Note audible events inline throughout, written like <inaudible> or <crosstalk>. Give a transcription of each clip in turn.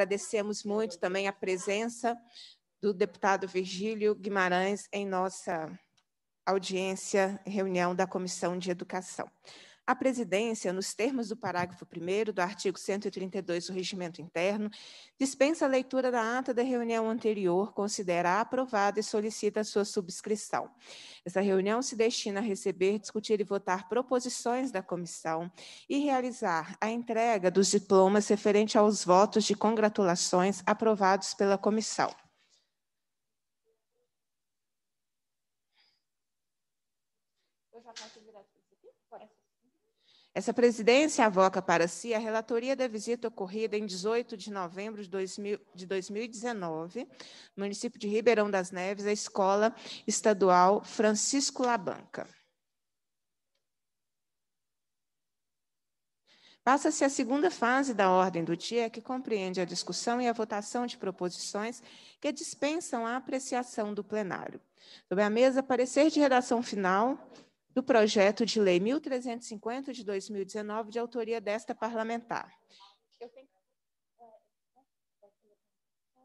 Agradecemos muito também a presença do deputado Virgílio Guimarães em nossa audiência, reunião da Comissão de Educação. A presidência, nos termos do parágrafo 1 do artigo 132 do Regimento Interno, dispensa a leitura da ata da reunião anterior, considera aprovada e solicita sua subscrição. Essa reunião se destina a receber, discutir e votar proposições da comissão e realizar a entrega dos diplomas referente aos votos de congratulações aprovados pela comissão. Essa presidência avoca para si a relatoria da visita ocorrida em 18 de novembro de, de 2019, no município de Ribeirão das Neves, à Escola Estadual Francisco Labanca. Passa-se a segunda fase da ordem do dia, que compreende a discussão e a votação de proposições que dispensam a apreciação do plenário. Sobre a mesa, parecer de redação final do projeto de lei 1350 de 2019, de autoria desta parlamentar. Eu tenho...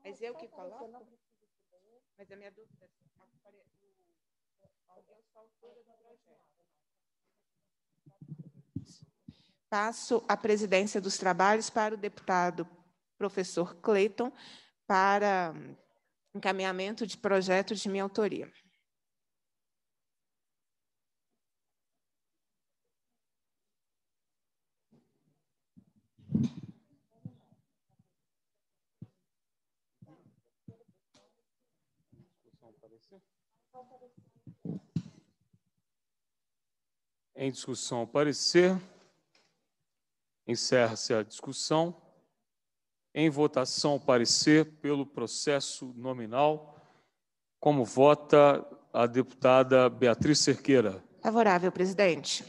Mas eu que coloco? Mas a minha dúvida é Passo a presidência dos trabalhos para o deputado professor Cleiton para encaminhamento de projeto de minha autoria. em discussão o parecer. Encerra-se a discussão. Em votação o parecer pelo processo nominal. Como vota a deputada Beatriz Cerqueira? Favorável, presidente.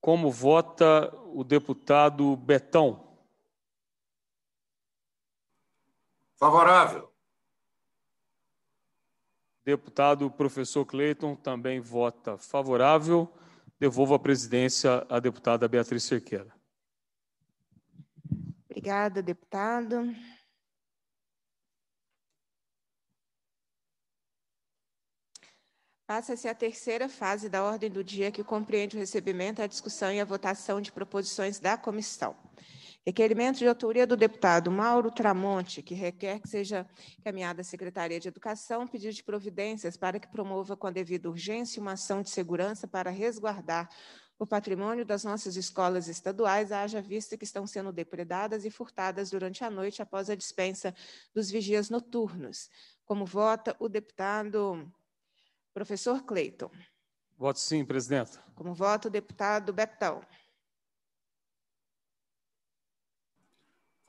Como vota o deputado Betão? Favorável. Deputado professor Cleiton também vota favorável. Devolvo a presidência à deputada Beatriz Cerqueira. Obrigada, deputado. Passa-se a terceira fase da ordem do dia, que compreende o recebimento, a discussão e a votação de proposições da comissão. Requerimento de autoria do deputado Mauro Tramonte, que requer que seja encaminhada à Secretaria de Educação pedido de providências para que promova com a devida urgência uma ação de segurança para resguardar o patrimônio das nossas escolas estaduais, haja vista que estão sendo depredadas e furtadas durante a noite após a dispensa dos vigias noturnos. Como vota o deputado professor Cleiton? Voto sim, presidente. Como vota o deputado Betão?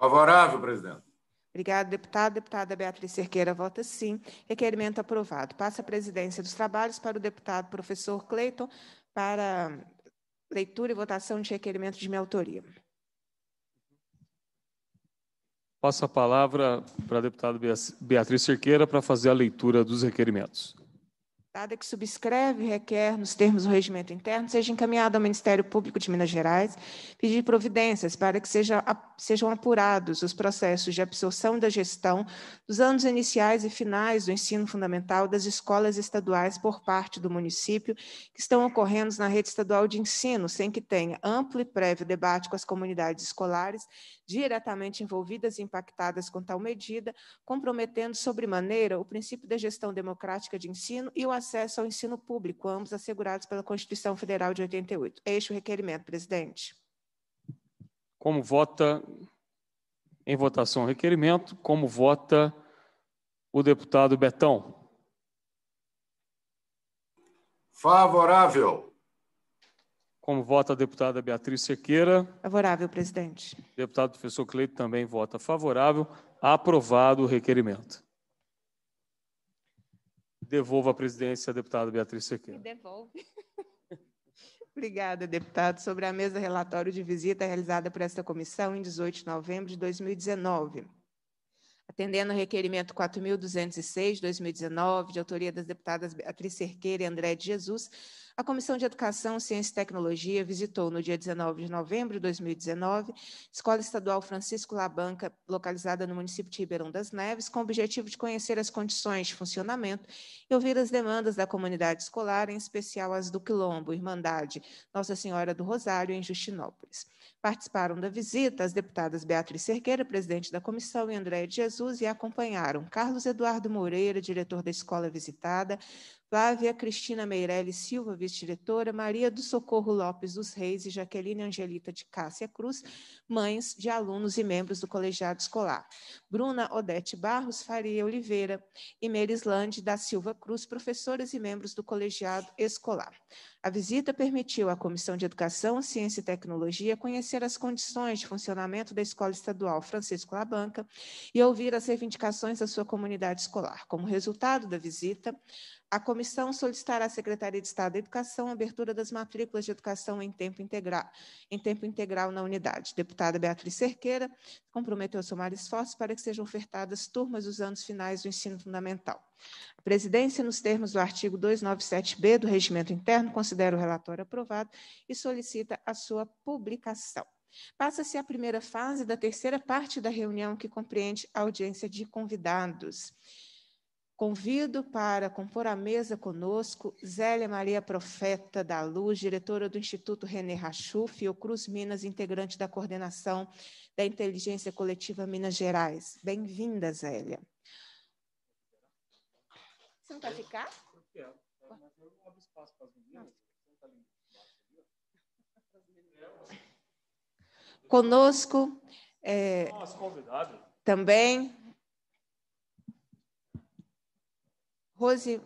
Favorável, presidente. Obrigado, deputado. Deputada Beatriz Cerqueira vota sim. Requerimento aprovado. Passa a presidência dos trabalhos para o deputado professor Cleiton para leitura e votação de requerimento de minha autoria. Passo a palavra para a deputada Beatriz Cerqueira para fazer a leitura dos requerimentos dada que subscreve, requer, nos termos do regimento interno, seja encaminhada ao Ministério Público de Minas Gerais, pedir providências para que seja, sejam apurados os processos de absorção da gestão dos anos iniciais e finais do ensino fundamental das escolas estaduais por parte do município, que estão ocorrendo na rede estadual de ensino, sem que tenha amplo e prévio debate com as comunidades escolares, diretamente envolvidas e impactadas com tal medida, comprometendo sobremaneira o princípio da gestão democrática de ensino e o acesso ao ensino público, ambos assegurados pela Constituição Federal de 88. Este é o requerimento, presidente. Como vota em votação o requerimento, como vota o deputado Betão? Favorável. Como vota a deputada Beatriz Sequeira? Favorável, presidente. Deputado professor Cleito também vota favorável. Aprovado o requerimento. Devolvo a presidência à deputada Beatriz Sequeira. Me devolve. <laughs> Obrigada, deputado. Sobre a mesa relatório de visita realizada por esta comissão em 18 de novembro de 2019. Atendendo ao requerimento 4.206-2019, de autoria das deputadas Beatriz Cerqueira e André de Jesus, a Comissão de Educação, Ciência e Tecnologia visitou, no dia 19 de novembro de 2019, Escola Estadual Francisco Labanca, localizada no município de Ribeirão das Neves, com o objetivo de conhecer as condições de funcionamento e ouvir as demandas da comunidade escolar, em especial as do Quilombo, Irmandade, Nossa Senhora do Rosário, em Justinópolis. Participaram da visita as deputadas Beatriz Cerqueira, presidente da comissão, e Andréia de Jesus, e acompanharam Carlos Eduardo Moreira, diretor da escola visitada, Flávia Cristina Meirelles Silva, vice-diretora, Maria do Socorro Lopes dos Reis e Jaqueline Angelita de Cássia Cruz, mães de alunos e membros do colegiado escolar, Bruna Odete Barros Faria Oliveira e Merislande da Silva Cruz, professoras e membros do colegiado escolar. A visita permitiu à Comissão de Educação, Ciência e Tecnologia conhecer conhecer as condições de funcionamento da Escola Estadual Francisco Labanca e ouvir as reivindicações da sua comunidade escolar. Como resultado da visita, a comissão solicitará à Secretaria de Estado da Educação a abertura das matrículas de educação em tempo, em tempo integral na unidade. Deputada Beatriz Cerqueira comprometeu a somar esforços para que sejam ofertadas turmas dos anos finais do ensino fundamental. A presidência, nos termos do artigo 297B do Regimento Interno, considera o relatório aprovado e solicita a sua publicação. Passa-se a primeira fase da terceira parte da reunião, que compreende a audiência de convidados. Convido para compor a mesa conosco Zélia Maria Profeta da Luz, diretora do Instituto René Rachuf, e o Cruz Minas, integrante da coordenação da Inteligência Coletiva Minas Gerais. Bem-vinda, Zélia. Você não quer ficar? Conosco. É, Também Rose,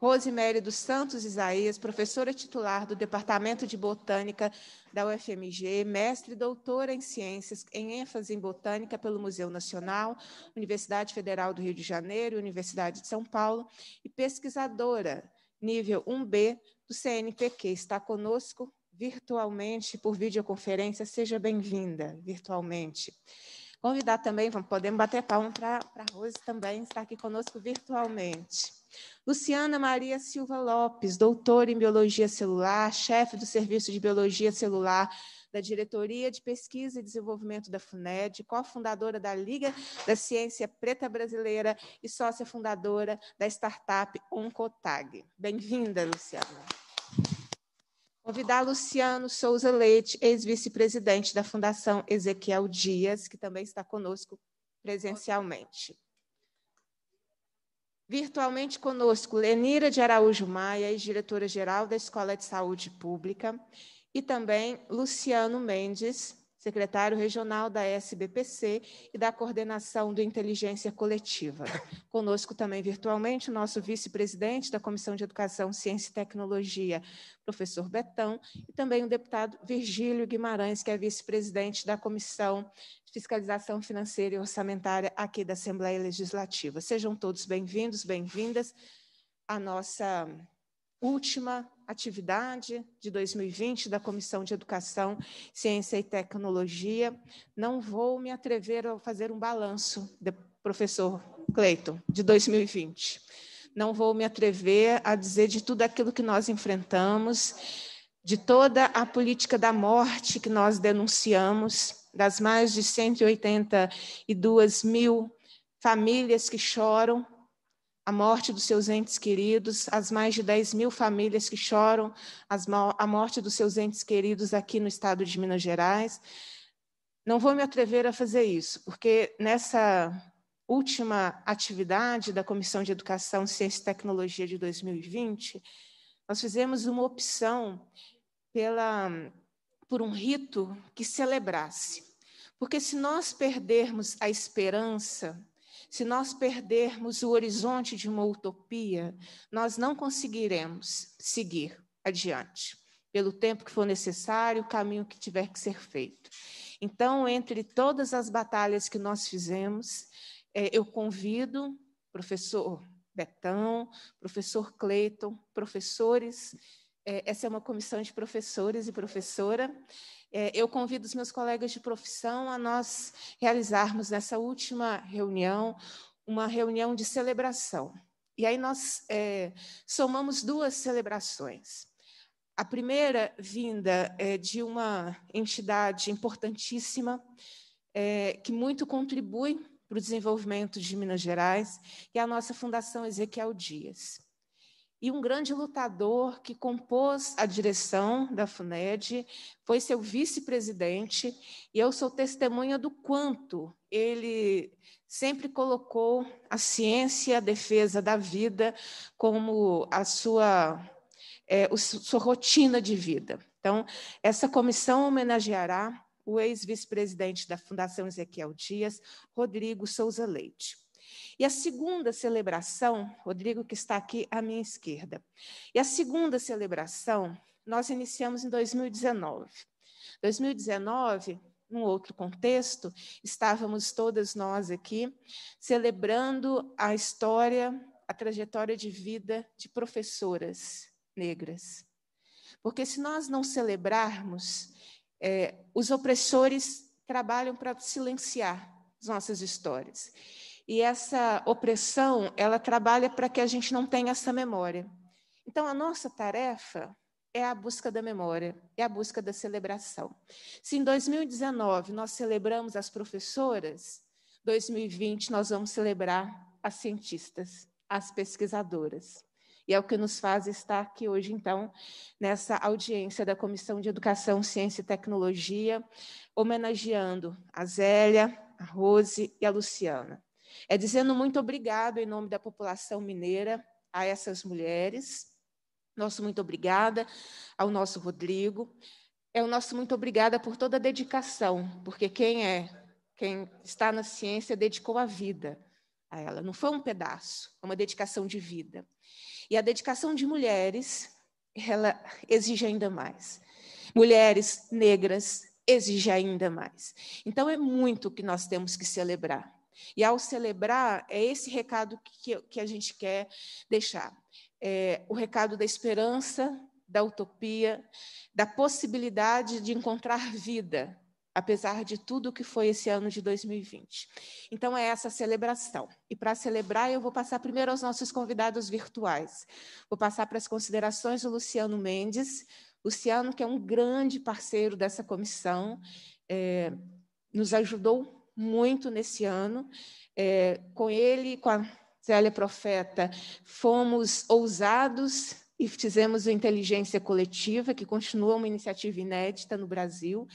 Rosemary dos Santos Isaías, professora titular do Departamento de Botânica da UFMG, mestre e doutora em Ciências, em ênfase em Botânica pelo Museu Nacional, Universidade Federal do Rio de Janeiro, Universidade de São Paulo, e pesquisadora nível 1B do CNPq. Está conosco virtualmente por videoconferência. Seja bem-vinda virtualmente. Convidar também, vamos, podemos bater palma para a Rose também estar aqui conosco virtualmente. Luciana Maria Silva Lopes, doutora em Biologia Celular, chefe do Serviço de Biologia Celular da Diretoria de Pesquisa e Desenvolvimento da FUNED, cofundadora da Liga da Ciência Preta Brasileira e sócia fundadora da startup Oncotag. Bem-vinda, Luciana. Convidar Luciano Souza Leite, ex-vice-presidente da Fundação Ezequiel Dias, que também está conosco presencialmente. Virtualmente conosco, Lenira de Araújo Maia, ex-diretora-geral da Escola de Saúde Pública, e também Luciano Mendes, secretário regional da SBPC e da coordenação do Inteligência Coletiva. Conosco também virtualmente o nosso vice-presidente da Comissão de Educação, Ciência e Tecnologia, professor Betão, e também o deputado Virgílio Guimarães, que é vice-presidente da Comissão de Fiscalização Financeira e Orçamentária aqui da Assembleia Legislativa. Sejam todos bem-vindos, bem-vindas à nossa última atividade de 2020 da Comissão de Educação, Ciência e Tecnologia. Não vou me atrever a fazer um balanço, professor Cleiton, de 2020. Não vou me atrever a dizer de tudo aquilo que nós enfrentamos, de toda a política da morte que nós denunciamos, das mais de 182 mil famílias que choram a morte dos seus entes queridos, as mais de 10 mil famílias que choram a morte dos seus entes queridos aqui no estado de Minas Gerais. Não vou me atrever a fazer isso, porque nessa última atividade da Comissão de Educação, Ciência e Tecnologia de 2020, nós fizemos uma opção pela, por um rito que celebrasse. Porque se nós perdermos a esperança se nós perdermos o horizonte de uma utopia, nós não conseguiremos seguir adiante, pelo tempo que for necessário, o caminho que tiver que ser feito. Então, entre todas as batalhas que nós fizemos, é, eu convido professor Betão, professor Cleiton, professores, é, essa é uma comissão de professores e professora, é, eu convido os meus colegas de profissão a nós realizarmos nessa última reunião uma reunião de celebração. E aí nós é, somamos duas celebrações. A primeira vinda é, de uma entidade importantíssima é, que muito contribui para o desenvolvimento de Minas Gerais, que é a nossa Fundação Ezequiel Dias e um grande lutador que compôs a direção da FUNED, foi seu vice-presidente, e eu sou testemunha do quanto ele sempre colocou a ciência, a defesa da vida como a sua, é, a sua rotina de vida. Então, essa comissão homenageará o ex-vice-presidente da Fundação Ezequiel Dias, Rodrigo Souza Leite. E a segunda celebração, Rodrigo, que está aqui à minha esquerda. E a segunda celebração nós iniciamos em 2019. 2019, num outro contexto, estávamos todas nós aqui celebrando a história, a trajetória de vida de professoras negras. Porque se nós não celebrarmos, é, os opressores trabalham para silenciar as nossas histórias. E essa opressão, ela trabalha para que a gente não tenha essa memória. Então, a nossa tarefa é a busca da memória, é a busca da celebração. Se em 2019 nós celebramos as professoras, 2020 nós vamos celebrar as cientistas, as pesquisadoras. E é o que nos faz estar aqui hoje, então, nessa audiência da Comissão de Educação, Ciência e Tecnologia, homenageando a Zélia, a Rose e a Luciana. É dizendo muito obrigado em nome da população mineira a essas mulheres. Nosso muito obrigada ao nosso Rodrigo. É o nosso muito obrigada por toda a dedicação, porque quem é, quem está na ciência dedicou a vida a ela. Não foi um pedaço, é uma dedicação de vida. E a dedicação de mulheres, ela exige ainda mais. Mulheres negras exige ainda mais. Então é muito que nós temos que celebrar. E ao celebrar, é esse recado que, que a gente quer deixar. É, o recado da esperança, da utopia, da possibilidade de encontrar vida, apesar de tudo que foi esse ano de 2020. Então, é essa celebração. E para celebrar, eu vou passar primeiro aos nossos convidados virtuais. Vou passar para as considerações do Luciano Mendes. Luciano, que é um grande parceiro dessa comissão, é, nos ajudou muito nesse ano. É, com ele, com a Zélia Profeta, fomos ousados e fizemos o Inteligência Coletiva, que continua uma iniciativa inédita no Brasil,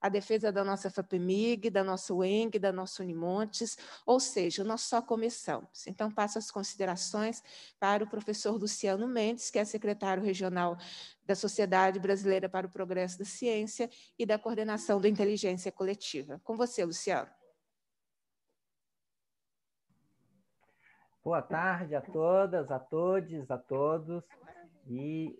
a defesa da nossa FAPEMIG, da nossa UENG, da nossa Unimontes, ou seja, nós só começamos. Então, passo as considerações para o professor Luciano Mendes, que é secretário regional da Sociedade Brasileira para o Progresso da Ciência e da coordenação da Inteligência Coletiva. Com você, Luciano. Boa tarde a todas, a todos, a todos. E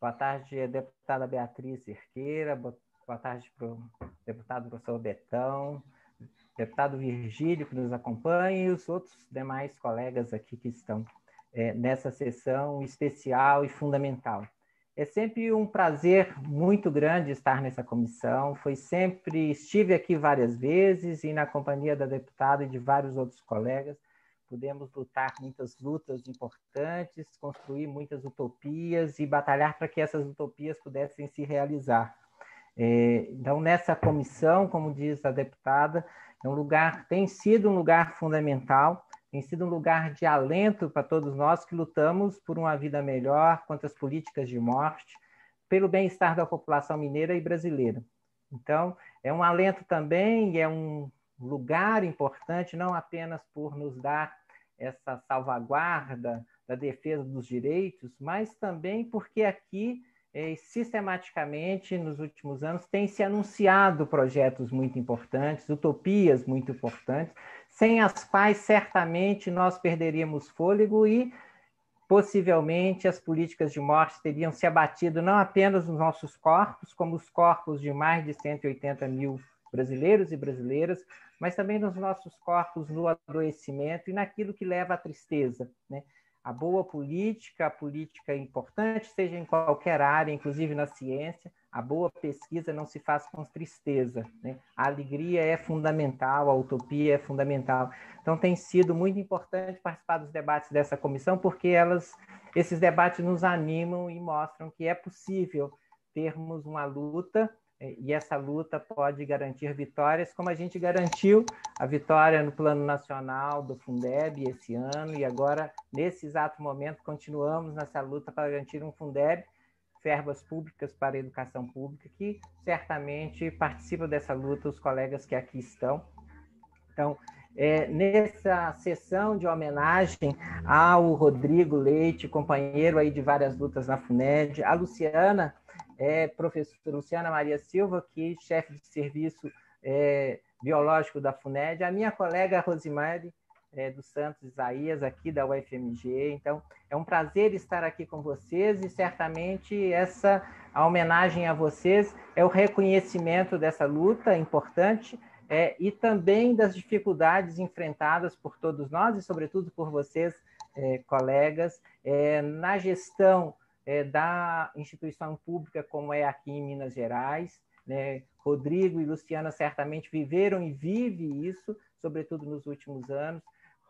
boa tarde, deputada Beatriz Cerqueira, boa tarde para o deputado professor Betão, deputado Virgílio, que nos acompanha, e os outros demais colegas aqui que estão é, nessa sessão especial e fundamental. É sempre um prazer muito grande estar nessa comissão. Foi sempre estive aqui várias vezes e na companhia da deputada e de vários outros colegas pudemos lutar muitas lutas importantes, construir muitas utopias e batalhar para que essas utopias pudessem se realizar. É, então, nessa comissão, como diz a deputada, é um lugar tem sido um lugar fundamental, tem sido um lugar de alento para todos nós que lutamos por uma vida melhor, contra as políticas de morte, pelo bem-estar da população mineira e brasileira. Então, é um alento também, é um lugar importante, não apenas por nos dar essa salvaguarda da defesa dos direitos, mas também porque aqui eh, sistematicamente nos últimos anos tem se anunciado projetos muito importantes, utopias muito importantes, sem as quais certamente nós perderíamos fôlego e possivelmente as políticas de morte teriam se abatido não apenas nos nossos corpos, como os corpos de mais de 180 mil brasileiros e brasileiras, mas também nos nossos corpos no adoecimento e naquilo que leva à tristeza. Né? A boa política, a política importante, seja em qualquer área, inclusive na ciência, a boa pesquisa não se faz com tristeza. Né? A alegria é fundamental, a utopia é fundamental. Então, tem sido muito importante participar dos debates dessa comissão, porque elas, esses debates nos animam e mostram que é possível termos uma luta é, e essa luta pode garantir vitórias, como a gente garantiu a vitória no plano nacional do Fundeb esse ano, e agora, nesse exato momento, continuamos nessa luta para garantir um Fundeb, verbas públicas para a educação pública, que certamente participam dessa luta os colegas que aqui estão. Então, é, nessa sessão de homenagem ao Rodrigo Leite, companheiro aí de várias lutas na FUNED, a Luciana é professora Luciana Maria Silva, que chefe de serviço é, biológico da FUNED, a minha colega Rosimari é, dos Santos Isaías, aqui da UFMG. Então, é um prazer estar aqui com vocês e certamente essa a homenagem a vocês é o reconhecimento dessa luta importante é, e também das dificuldades enfrentadas por todos nós e, sobretudo, por vocês, é, colegas, é, na gestão é, da instituição pública, como é aqui em Minas Gerais. Né? Rodrigo e Luciana certamente viveram e vivem isso, sobretudo nos últimos anos.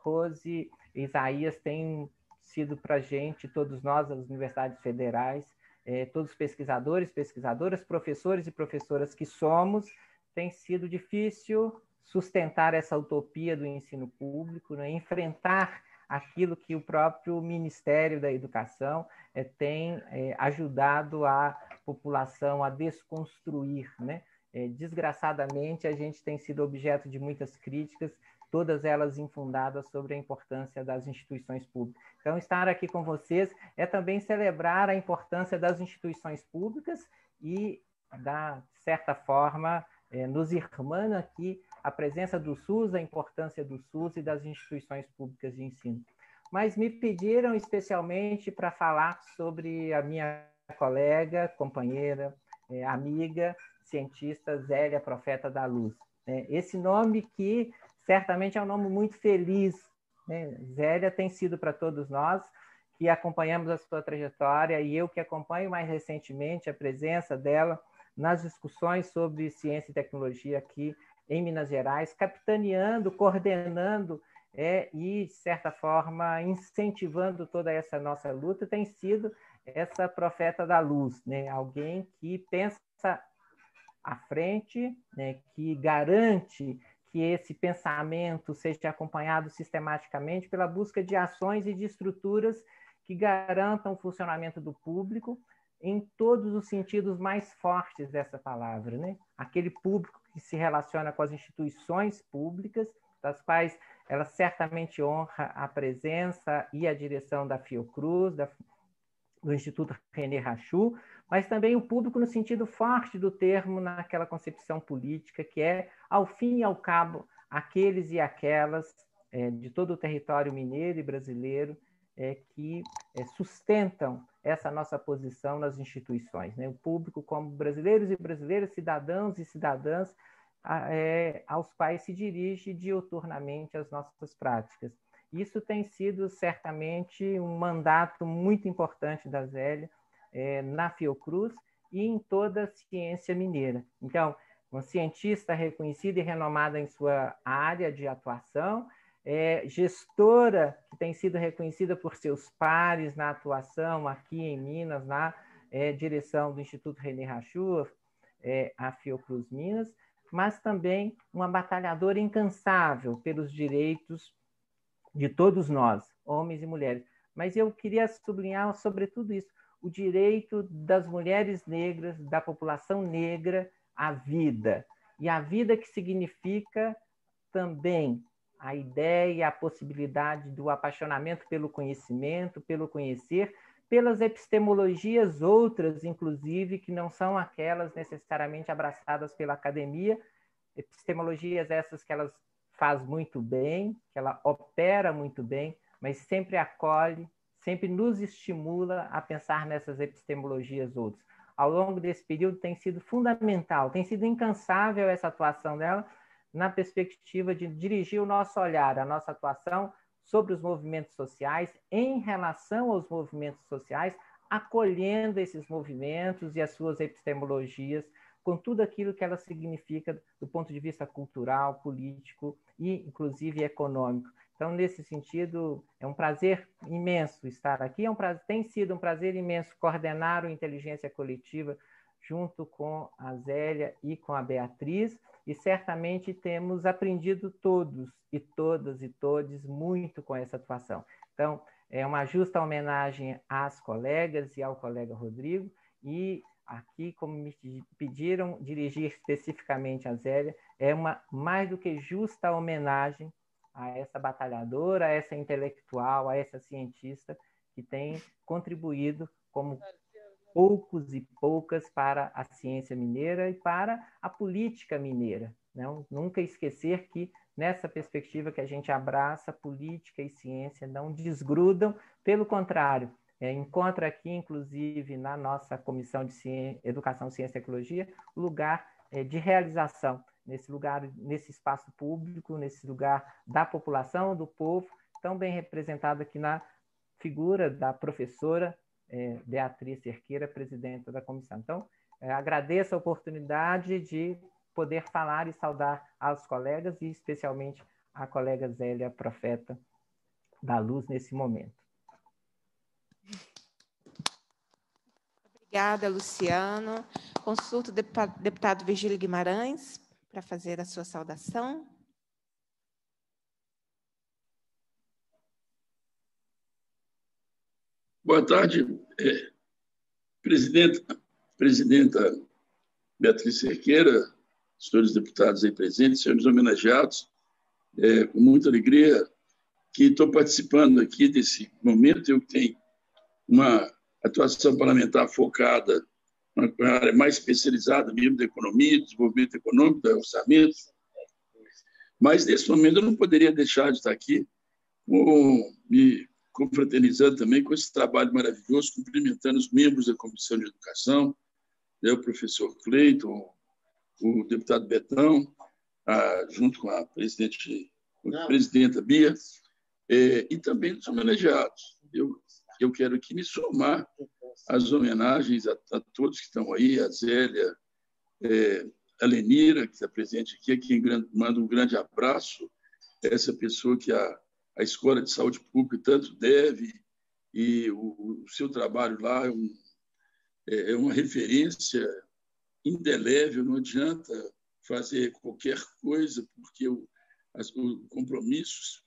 Rose e Isaías têm sido para a gente, todos nós, as universidades federais, é, todos os pesquisadores, pesquisadoras, professores e professoras que somos, tem sido difícil sustentar essa utopia do ensino público, né? enfrentar aquilo que o próprio Ministério da Educação é, tem é, ajudado a população a desconstruir. Né? É, desgraçadamente, a gente tem sido objeto de muitas críticas, todas elas infundadas sobre a importância das instituições públicas. Então, estar aqui com vocês é também celebrar a importância das instituições públicas e, da certa forma, nos irmana aqui a presença do SUS, a importância do SUS e das instituições públicas de ensino. Mas me pediram especialmente para falar sobre a minha colega, companheira, é, amiga, cientista Zélia Profeta da Luz. Né? Esse nome que certamente é um nome muito feliz. Né? Zélia tem sido para todos nós que acompanhamos a sua trajetória e eu que acompanho mais recentemente a presença dela nas discussões sobre ciência e tecnologia aqui em Minas Gerais, capitaneando, coordenando é, e, de certa forma, incentivando toda essa nossa luta, tem sido essa profeta da luz, né? alguém que pensa à frente, né? que garante que esse pensamento seja acompanhado sistematicamente pela busca de ações e de estruturas que garantam o funcionamento do público em todos os sentidos mais fortes dessa palavra, né? Aquele público que se relaciona com as instituições públicas, das quais ela certamente honra a presença e a direção da Fiocruz, da, do Instituto René Rachu, mas também o público no sentido forte do termo, naquela concepção política que é, ao fim e ao cabo, aqueles e aquelas eh, de todo o território mineiro e brasileiro eh, que eh, sustentam essa nossa posição nas instituições, né? o público como brasileiros e brasileiras, cidadãos e cidadãs, a, é, aos quais se dirige dioturnamente as nossas práticas. Isso tem sido certamente um mandato muito importante da Zélia é, na Fiocruz e em toda a ciência mineira. Então, uma cientista reconhecida e renomada em sua área de atuação, é, gestora que tem sido reconhecida por seus pares na atuação aqui em Minas, na é, direção do Instituto René Rachur, é, a Fiocruz Minas, mas também uma batalhadora incansável pelos direitos de todos nós, homens e mulheres. Mas eu queria sublinhar, sobretudo, isso: o direito das mulheres negras, da população negra, à vida. E a vida que significa também a ideia, a possibilidade do apaixonamento pelo conhecimento, pelo conhecer, pelas epistemologias outras, inclusive, que não são aquelas necessariamente abraçadas pela academia, epistemologias essas que ela faz muito bem, que ela opera muito bem, mas sempre acolhe, sempre nos estimula a pensar nessas epistemologias outras. Ao longo desse período tem sido fundamental, tem sido incansável essa atuação dela, na perspectiva de dirigir o nosso olhar, a nossa atuação sobre os movimentos sociais, em relação aos movimentos sociais, acolhendo esses movimentos e as suas epistemologias, com tudo aquilo que ela significa do ponto de vista cultural, político e, inclusive, econômico. Então, nesse sentido, é um prazer imenso estar aqui. É um prazer, tem sido um prazer imenso coordenar o Inteligência Coletiva junto com a Zélia e com a Beatriz e certamente temos aprendido todos e todas e todes muito com essa atuação. Então, é uma justa homenagem às colegas e ao colega Rodrigo e aqui, como me pediram dirigir especificamente a Zélia, é uma mais do que justa homenagem a essa batalhadora, a essa intelectual, a essa cientista que tem contribuído como poucos e poucas para a ciência mineira e para a política mineira. Não, né? nunca esquecer que nessa perspectiva que a gente abraça, política e ciência não desgrudam, pelo contrário, é, encontra aqui, inclusive, na nossa Comissão de ciência, Educação, Ciência e Tecnologia, lugar é, de realização, nesse lugar, nesse espaço público, nesse lugar da população, do povo, tão bem representado aqui na figura da professora é, Beatriz Cerqueira, presidenta da comissão. Então, é, agradeço a oportunidade de poder falar e saudar aos colegas e especialmente a colega Zélia Profeta da Luz nesse momento. Obrigada, Luciano. Consulto o deputado Virgílio Guimarães para fazer a sua saudação. Boa tarde, é, presidenta, presidenta Beatriz Cerqueira, senhores deputados aí presentes, senhores homenageados. É, com muita alegria que estou participando aqui desse momento. Eu tenho uma atuação parlamentar focada na área mais especializada mesmo da economia, desenvolvimento econômico, do orçamento. Mas, nesse momento, eu não poderia deixar de estar aqui com, me confraternizando também com esse trabalho maravilhoso, cumprimentando os membros da Comissão de Educação, né, o professor Cleiton, o deputado Betão, a, junto com a presidente, a presidenta Bia, é, e também os homenageados. Eu, eu quero aqui me somar às homenagens a, a todos que estão aí, a Zélia, é, a Lenira, que está presente aqui, a quem manda um grande abraço, essa pessoa que a a Escola de Saúde Pública tanto deve, e o, o seu trabalho lá é, um, é, é, uma referência indelével, não adianta fazer qualquer coisa, porque o, as, o compromisso,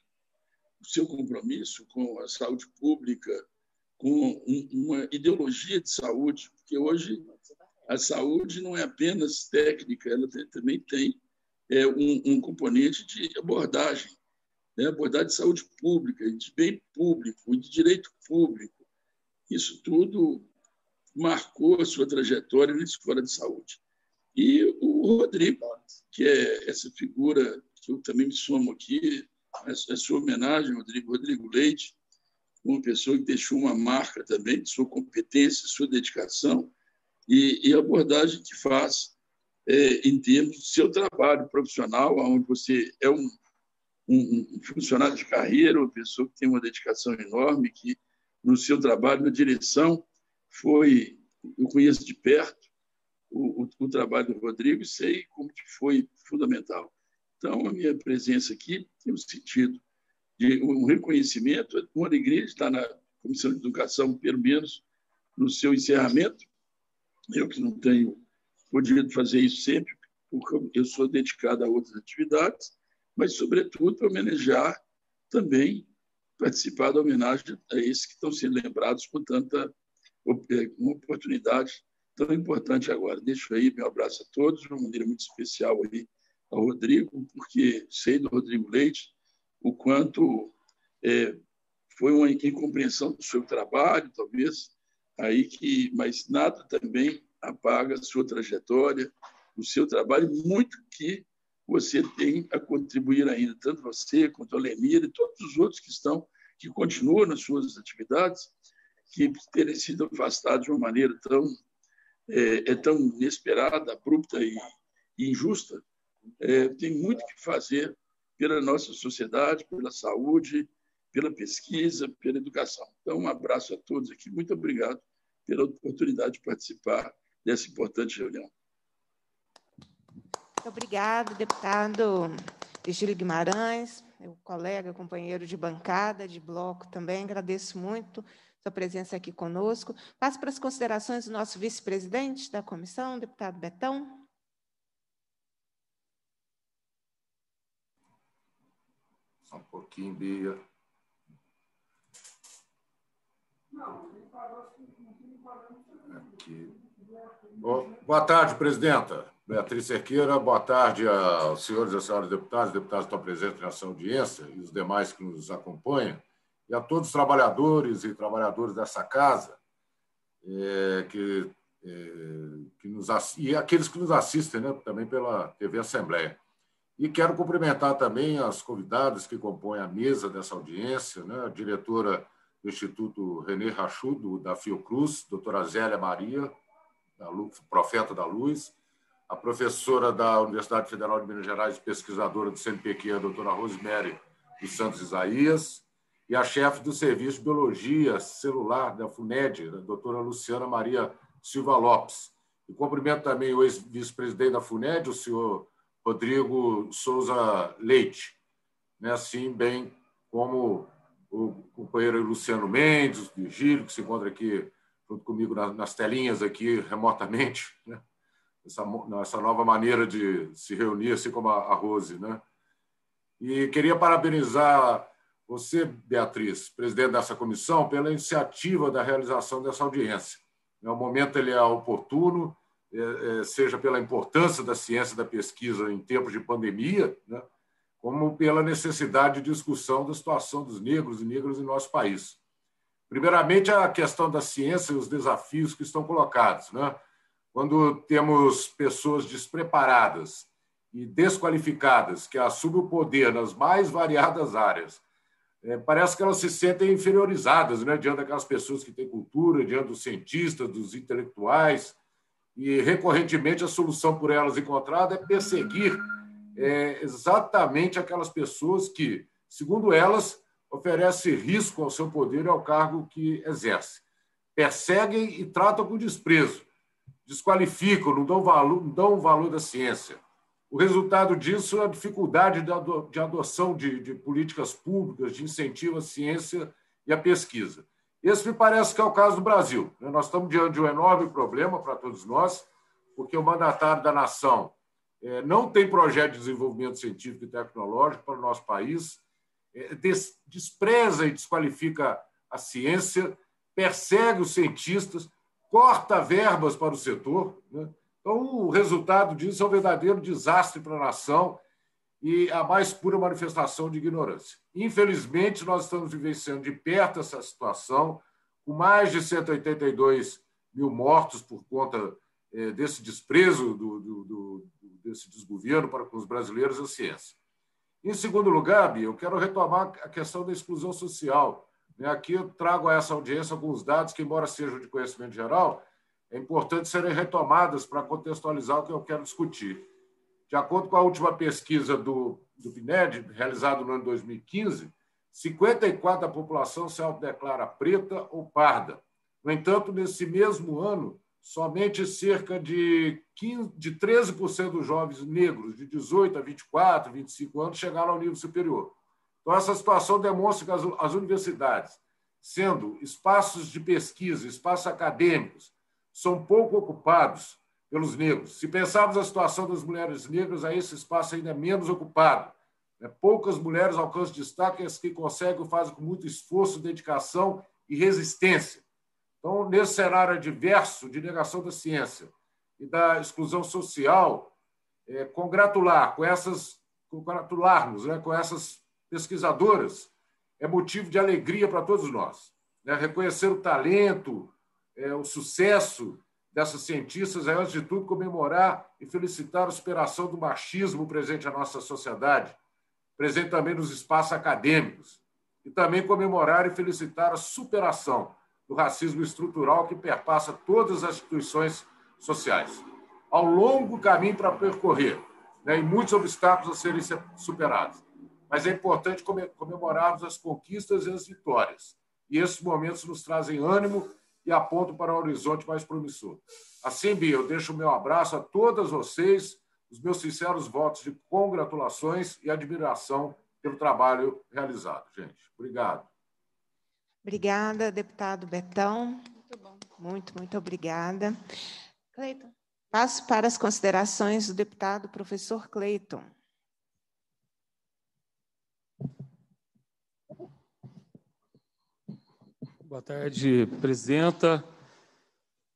o seu compromisso com a saúde pública, com um, uma ideologia de saúde, porque hoje a saúde não é apenas técnica, ela tem, também tem é, um, um componente de abordagem né? abordar de saúde pública, de bem público, de direito público. Isso tudo marcou sua trajetória na escola de saúde. E o Rodrigo, que é essa figura que eu também me somo aqui, a sua homenagem, Rodrigo, Rodrigo Leite, uma pessoa que deixou uma marca também de sua competência, sua dedicação e, e abordagem que faz é, em termos do seu trabalho profissional, onde você é um um, funcionário de carreira, uma pessoa que tem uma dedicação enorme, que no seu trabalho, na direção, foi, eu conheço de perto o, o, o trabalho do Rodrigo e sei como que foi fundamental. Então, a minha presença aqui tem um sentido de um reconhecimento, uma alegria de estar na Comissão de Educação, pelo menos no seu encerramento. Eu que não tenho podido fazer isso sempre, porque eu sou dedicado a outras atividades, mas, sobretudo, para homenagear também, participar da homenagem a esses que estão sendo lembrados com tanta é, oportunidade tão importante agora. Deixo aí meu abraço a todos, de uma maneira muito especial aí ao Rodrigo, porque sei do Rodrigo Leite o quanto é, foi uma incompreensão do seu trabalho, talvez, aí que, mas nada também apaga a sua trajetória, o seu trabalho, muito que você tem a contribuir ainda, tanto você quanto a Lenira e todos os outros que estão, que continuam nas suas atividades, que terem sido afastados de uma maneira tão, é, é tão inesperada, abrupta e, e injusta. É, tem muito que fazer pela nossa sociedade, pela saúde, pela pesquisa, pela educação. Então, um abraço a todos aqui. Muito obrigado pela oportunidade de participar dessa importante reunião. Muito obrigado, deputado Virgílio Guimarães, meu colega, companheiro de bancada, de bloco também. Agradeço muito sua presença aqui conosco. Passo para as considerações do nosso vice-presidente da comissão, deputado Betão. Só um pouquinho, Bia. Aqui. Boa tarde, presidenta. Beatriz Cerqueira, boa tarde aos senhores e senhoras deputados, deputados que estão presentes nessa audiência e os demais que nos acompanham, e a todos os trabalhadores e trabalhadoras dessa casa é, que, é, que nos, e aqueles que nos assistem né, também pela TV Assembleia. E quero cumprimentar também as convidadas que compõem a mesa dessa audiência, né, a diretora do Instituto René Rachudo, da Fiocruz, doutora Zélia Maria, da Profeta da Luz, a professora da Universidade Federal de Minas Gerais, pesquisadora do CNPq, é a doutora Rosemary dos Santos Isaías, e a chefe do Serviço de Biologia Celular da FUNED, a doutora Luciana Maria Silva Lopes. E cumprimento também o ex-vice-presidente da FUNED, o senhor Rodrigo Souza Leite, né? assim bem como o companheiro Luciano Mendes, Virgílio, que se encontra aqui junto comigo nas telinhas aqui remotamente, né? essa, né, essa nova maneira de se reunir, assim como a, a Rose. Né? E queria parabenizar você, Beatriz, presidente dessa comissão, pela iniciativa da realização dessa audiência. O é momento ele é oportuno, é, é, seja pela importância da ciência da pesquisa em tempos de pandemia, né? como pela necessidade de discussão da situação dos negros e negras em nosso país. Primeiramente, a questão da ciência e os desafios que estão colocados. Né? quando temos pessoas despreparadas e desqualificadas que assumem o poder nas mais variadas áreas, é, parece que elas se sentem inferiorizadas né, diante daquelas pessoas que têm cultura, diante dos cientistas, dos intelectuais, e recorrentemente a solução por elas encontrada é perseguir é, exatamente aquelas pessoas que, segundo elas, oferecem risco ao seu poder e ao cargo que exerce. Perseguem e tratam com desprezo desqualificam, não dão valor, não dão valor da ciência. O resultado disso é a dificuldade de adoção de, de políticas públicas, de incentivo à ciência e à pesquisa. Esse me parece que é o caso do Brasil. Né? Nós estamos diante de um enorme problema para todos nós, porque o mandatário da nação é, não tem projeto de desenvolvimento científico e tecnológico para o nosso país, é, despreza e desqualifica a ciência, persegue os cientistas, corta verbas para o setor. Né? Então, o resultado disso é um verdadeiro desastre para a nação e a mais pura manifestação de ignorância. Infelizmente, nós estamos vivenciando de perto essa situação, com mais de 182 mil mortos por conta eh, desse desprezo, do, do, do, desse desgoverno para com os brasileiros e a ciência. Em segundo lugar, Bia, eu quero retomar a questão da exclusão social, aqui eu trago a essa audiência alguns dados que, embora sejam de conhecimento geral, é importante serem retomadas para contextualizar o que eu quero discutir. De acordo com a última pesquisa do, do BNED, realizada no ano 2015, 54% da população se autodeclara preta ou parda. No entanto, nesse mesmo ano, somente cerca de, 15, de 13% dos jovens negros de 18 a 24, 25 anos chegaram ao nível superior. Então, essa situação demonstra que as, as universidades, sendo espaços de pesquisa, espaços acadêmicos, são pouco ocupados pelos negros. Se pensarmos a situação das mulheres negras, aí esse espaço ainda é menos ocupado. Né? Poucas mulheres alcançam destaque as que conseguem fazem com muito esforço, dedicação e resistência. Então, nesse cenário adverso de negação da ciência e da exclusão social, é, congratular com essas congratularmos né, com essas pesquisadoras, é motivo de alegria para todos nós. Né? Reconhecer o talento, é, o sucesso dessas cientistas é, antes de tudo, comemorar e felicitar a superação do machismo presente na nossa sociedade, presente também nos espaços acadêmicos, e também comemorar e felicitar a superação do racismo estrutural que perpassa todas as instituições sociais. Ao longo caminho para percorrer, né, e muitos obstáculos a serem superados mas é importante comemorarmos as conquistas e as vitórias. E esses momentos nos trazem ânimo e apontam para um horizonte mais promissor. Assim, Bia, eu deixo o meu abraço a todas vocês, os meus sinceros votos de congratulações e admiração pelo trabalho realizado, gente. Obrigado. Obrigada, deputado Betão. Muito bom. Muito, muito obrigada. Cleiton. Passo para as considerações do deputado professor Cleiton. Boa tarde, presidenta.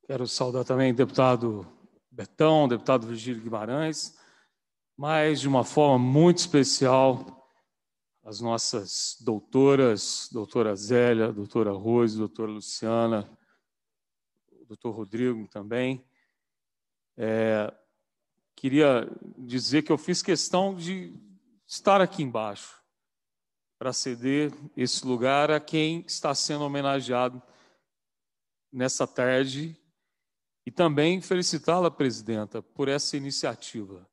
Quero saudar também o deputado Betão, o deputado Virgílio Guimarães, mas de uma forma muito especial as nossas doutoras, doutora Zélia, doutora Rose, doutora Luciana, doutor Rodrigo também. É, queria dizer que eu fiz questão de estar aqui embaixo, para ceder esse lugar a quem está sendo homenageado nessa tarde e também felicitá-la, presidenta, por essa iniciativa.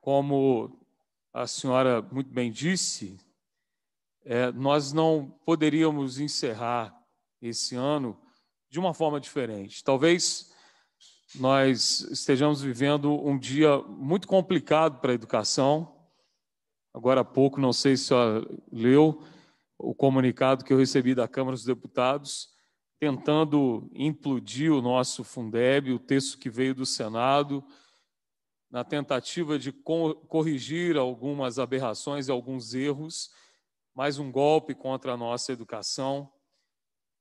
Como a senhora muito bem disse, é, nós não poderíamos encerrar esse ano de uma forma diferente. Talvez nós estejamos vivendo um dia muito complicado para a educação agora há pouco, não sei se a leu o comunicado que eu recebi da Câmara dos Deputados, tentando implodir o nosso Fundeb, o texto que veio do Senado, na tentativa de corrigir algumas aberrações e alguns erros, mais um golpe contra a nossa educação.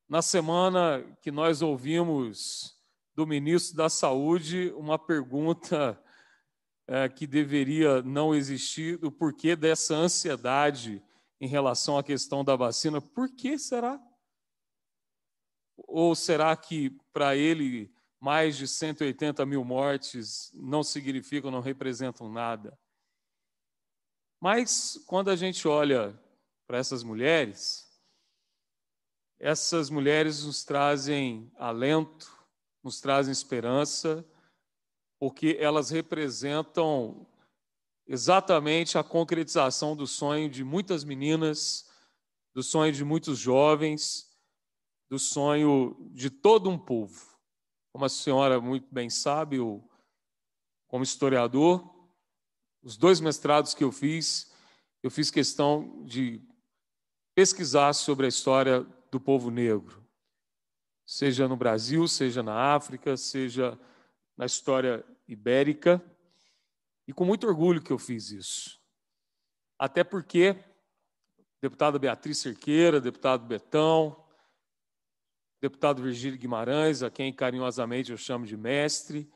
Na semana que nós ouvimos do ministro da Saúde uma pergunta é, que deveria não existir, o porquê dessa ansiedade em relação à questão da vacina. Por que será? Ou será que para ele mais de 180 mil mortes não significam, não representam nada? Mas quando a gente olha para essas mulheres, essas mulheres nos trazem alento, nos trazem esperança porque elas representam exatamente a concretização do sonho de muitas meninas, do sonho de muitos jovens, do sonho de todo um povo. Como a senhora muito bem sabe, eu, como historiador, os dois mestrados que eu fiz, eu fiz questão de pesquisar sobre a história do povo negro, seja no Brasil, seja na África, seja na história ibérica e com muito orgulho que eu fiz isso. Até porque deputada Beatriz Cerqueira, deputado Betão, deputado Virgílio Guimarães, a quem carinhosamente eu chamo de mestre,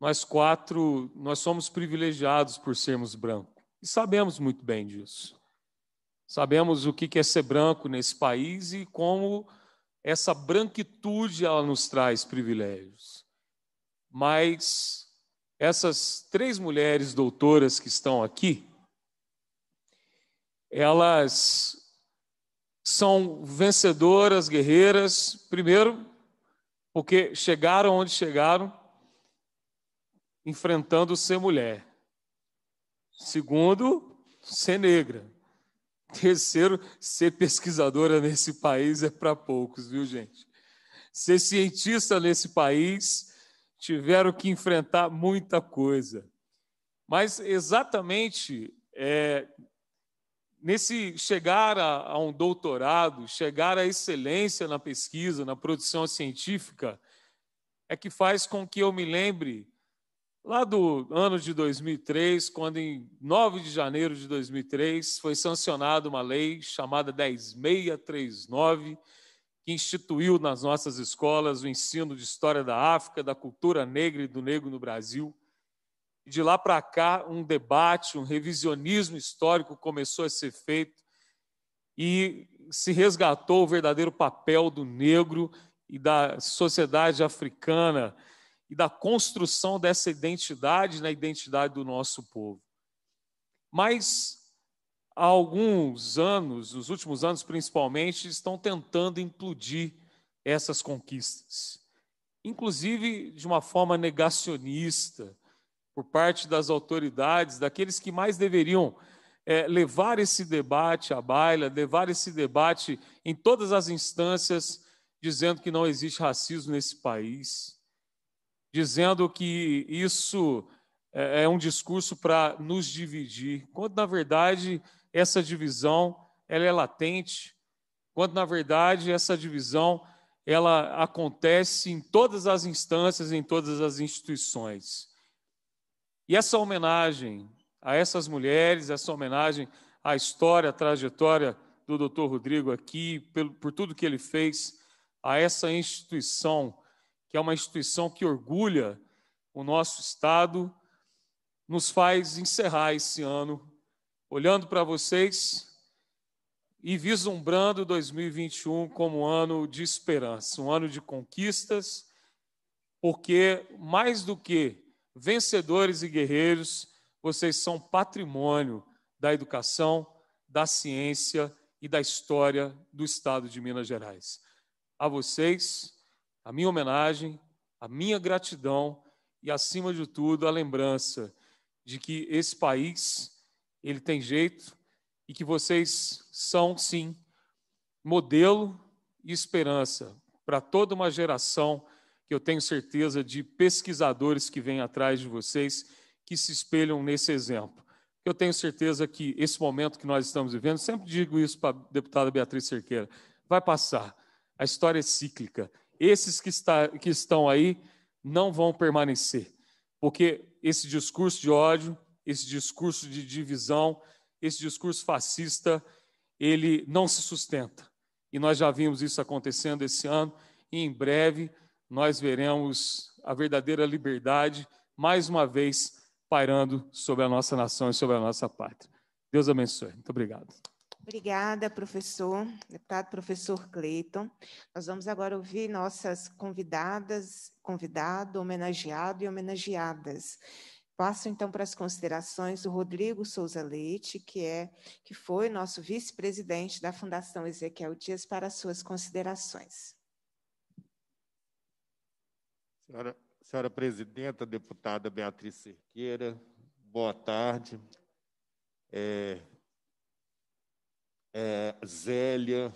nós quatro, nós somos privilegiados por sermos brancos. E sabemos muito bem disso. Sabemos o que é ser branco nesse país e como essa branquitude ela nos traz privilégios mas essas três mulheres doutoras que estão aqui, elas são vencedoras, guerreiras, primeiro, porque chegaram onde chegaram, enfrentando ser mulher. Segundo, ser negra. Terceiro, ser pesquisadora nesse país é para poucos, viu, gente? Ser cientista nesse país tiveram que enfrentar muita coisa. Mas exatamente é, nesse chegar a, a, um doutorado, chegar à excelência na pesquisa, na produção científica, é que faz com que eu me lembre lá do ano de 2003, quando em 9 de janeiro de 2003 foi sancionada uma lei chamada 10639, que instituiu nas nossas escolas o ensino de história da África, da cultura negra e do negro no Brasil. E de lá para cá, um debate, um revisionismo histórico começou a ser feito e se resgatou o verdadeiro papel do negro e da sociedade africana e da construção dessa identidade na identidade do nosso povo. Mas há alguns anos, nos últimos anos principalmente, estão tentando implodir essas conquistas. Inclusive de uma forma negacionista, por parte das autoridades, daqueles que mais deveriam é, levar esse debate à baila, levar esse debate em todas as instâncias, dizendo que não existe racismo nesse país, dizendo que isso é, é um discurso para nos dividir, quando na verdade essa divisão ela é latente, quando na verdade essa divisão ela acontece em todas as instâncias, em todas as instituições. E essa homenagem a essas mulheres, essa homenagem à história, à trajetória do Dr. Rodrigo aqui, por tudo que ele fez a essa instituição, que é uma instituição que orgulha o nosso Estado, nos faz encerrar esse ano olhando para vocês e vislumbrando 2021 como um ano de esperança, um ano de conquistas, porque mais do que vencedores e guerreiros, vocês são patrimônio da educação, da ciência e da história do estado de Minas Gerais. A vocês, a minha homenagem, a minha gratidão e, acima de tudo, a lembrança de que esse país ele tem jeito e que vocês são, sim, modelo e esperança para toda uma geração que eu tenho certeza de pesquisadores que vêm atrás de vocês, que se espelham nesse exemplo. Eu tenho certeza que esse momento que nós estamos vivendo, sempre digo isso para a deputada Beatriz Cerqueira, vai passar. A história é cíclica. Esses que, está, que estão aí não vão permanecer, porque esse discurso de ódio esse discurso de divisão, esse discurso fascista, ele não se sustenta. E nós já vimos isso acontecendo esse ano, e em breve nós veremos a verdadeira liberdade, mais uma vez, pairando sobre a nossa nação e sobre a nossa pátria. Deus abençoe. Muito obrigado. Obrigada, professor, deputado professor Cleiton. Nós vamos agora ouvir nossas convidadas, convidado, homenageado e homenageadas. Passo então para as considerações do Rodrigo Souza Leite, que é que foi nosso vice-presidente da Fundação Ezequiel Dias para suas considerações. Senhora, senhora presidenta, deputada Beatriz Cerqueira, boa tarde. É, é, Zélia,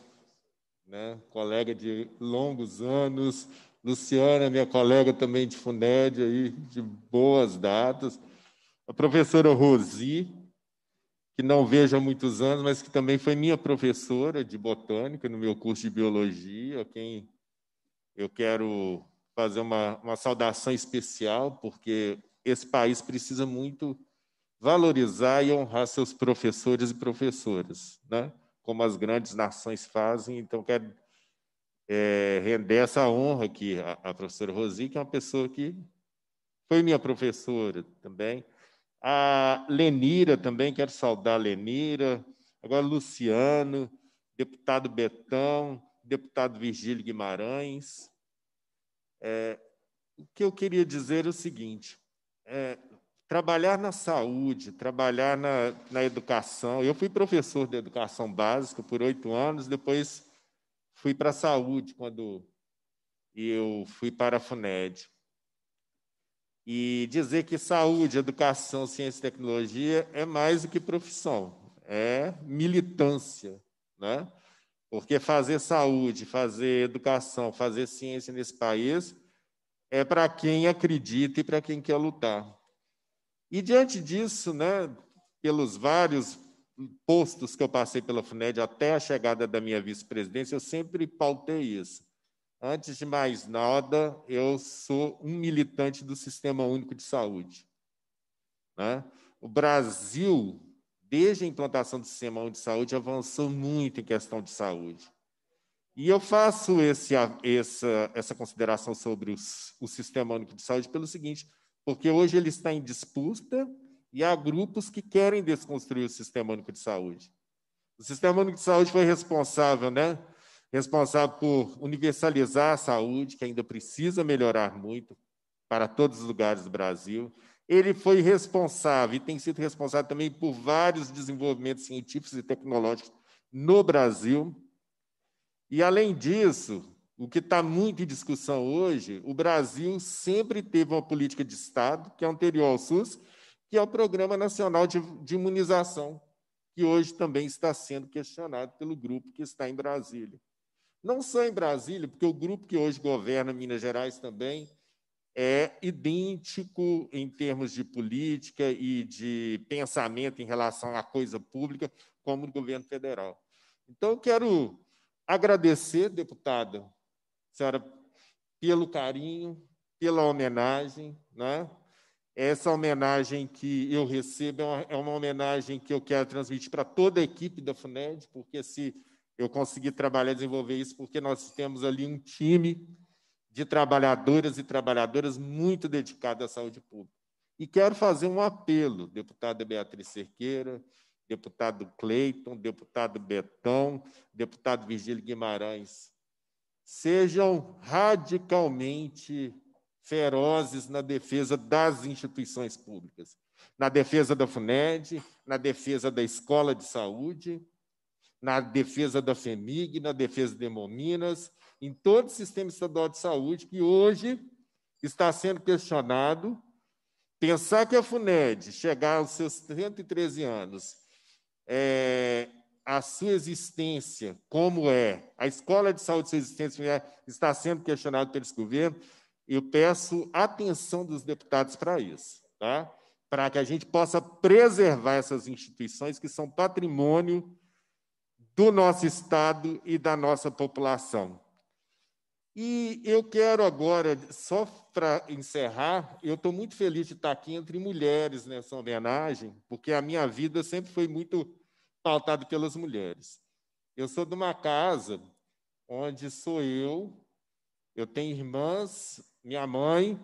né, colega de longos anos, Luciana, minha colega também de FUNED, aí, de boas datas. A professora Rosi, que não vejo há muitos anos, mas que também foi minha professora de botânica no meu curso de biologia, quem eu quero fazer uma, uma saudação especial, porque esse país precisa muito valorizar e honrar seus professores e professoras, né? como as grandes nações fazem. Então, quero é, render essa honra aqui à, à professora Rosi, que é uma pessoa que foi minha professora também. A Lenira também, quero saudar a Lenira. Agora, Luciano, deputado Betão, deputado Virgílio Guimarães. É, o que eu queria dizer é o seguinte: é, trabalhar na saúde, trabalhar na, na educação. Eu fui professor de educação básica por oito anos, depois fui para a saúde quando eu fui para a FUNED. E dizer que saúde, educação, ciência e tecnologia é mais do que profissão, é militância, né? Porque fazer saúde, fazer educação, fazer ciência nesse país é para quem acredita e para quem quer lutar. E diante disso, né, pelos vários postos que eu passei pela FUNED até a chegada da minha vice-presidência, eu sempre pautei isso. Antes de mais nada, eu sou um militante do Sistema Único de Saúde. Né? O Brasil, desde a implantação do Sistema Único de Saúde, avançou muito em questão de saúde. E eu faço esse, essa, essa consideração sobre os, o Sistema Único de Saúde pelo seguinte, porque hoje ele está em disputa e há grupos que querem desconstruir o sistema único de saúde. O sistema único de saúde foi responsável, né? Responsável por universalizar a saúde, que ainda precisa melhorar muito para todos os lugares do Brasil. Ele foi responsável e tem sido responsável também por vários desenvolvimentos científicos e tecnológicos no Brasil. E, além disso, o que está muito em discussão hoje, o Brasil sempre teve uma política de Estado, que é anterior ao SUS, que é o Programa Nacional de, de Imunização, que hoje também está sendo questionado pelo grupo que está em Brasília. Não só em Brasília, porque o grupo que hoje governa Minas Gerais também é idêntico em termos de política e de pensamento em relação à coisa pública, como o governo federal. Então, eu quero agradecer, deputada, senhora, pelo carinho, pela homenagem, né? Essa homenagem que eu recebo é, é uma homenagem que eu quero transmitir para toda a equipe da FUNED, porque se eu conseguir trabalhar, desenvolver isso, porque nós temos ali um time de trabalhadoras e trabalhadoras muito dedicado à saúde pública. E quero fazer um apelo, deputada Beatriz Cerqueira, deputado Cleiton, deputado Betão, deputado Virgílio Guimarães, sejam radicalmente ferozes na defesa das instituições públicas, na defesa da FUNED, na defesa da escola de saúde, na defesa da FEMIG, na defesa de Hemominas, em todo o sistema estadual de saúde, que hoje está sendo questionado. Pensar que a FUNED chegar aos seus 113 anos, é, a sua existência, como é, a escola de saúde, sua existência é, está sendo questionada pelo governo, eu peço atenção dos deputados para isso, tá? para que a gente possa preservar essas instituições que são patrimônio do nosso Estado e da nossa população. E eu quero agora, só para encerrar, eu estou muito feliz de estar aqui entre mulheres nessa homenagem, porque a minha vida sempre foi muito pautada pelas mulheres. Eu sou de uma casa onde sou eu, eu tenho irmãs, minha mãe,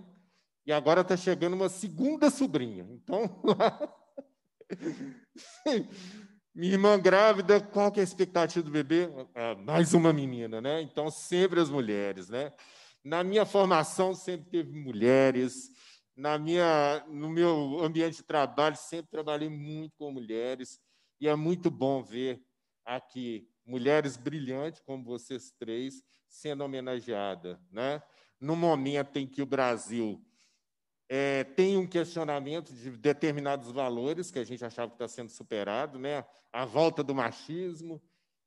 e agora está chegando uma segunda sobrinha. Então, lá... <laughs> minha irmã grávida, qual que é a expectativa do bebê? É, mais uma menina, né? Então, sempre as mulheres, né? Na minha formação, sempre teve mulheres. Na minha, no meu ambiente de trabalho, sempre trabalhei muito com mulheres. E é muito bom ver aqui mulheres brilhantes como vocês três sendo homenageada, né? no momento em que o Brasil é, tem um questionamento de determinados valores que a gente achava que está sendo superado, né? a volta do machismo,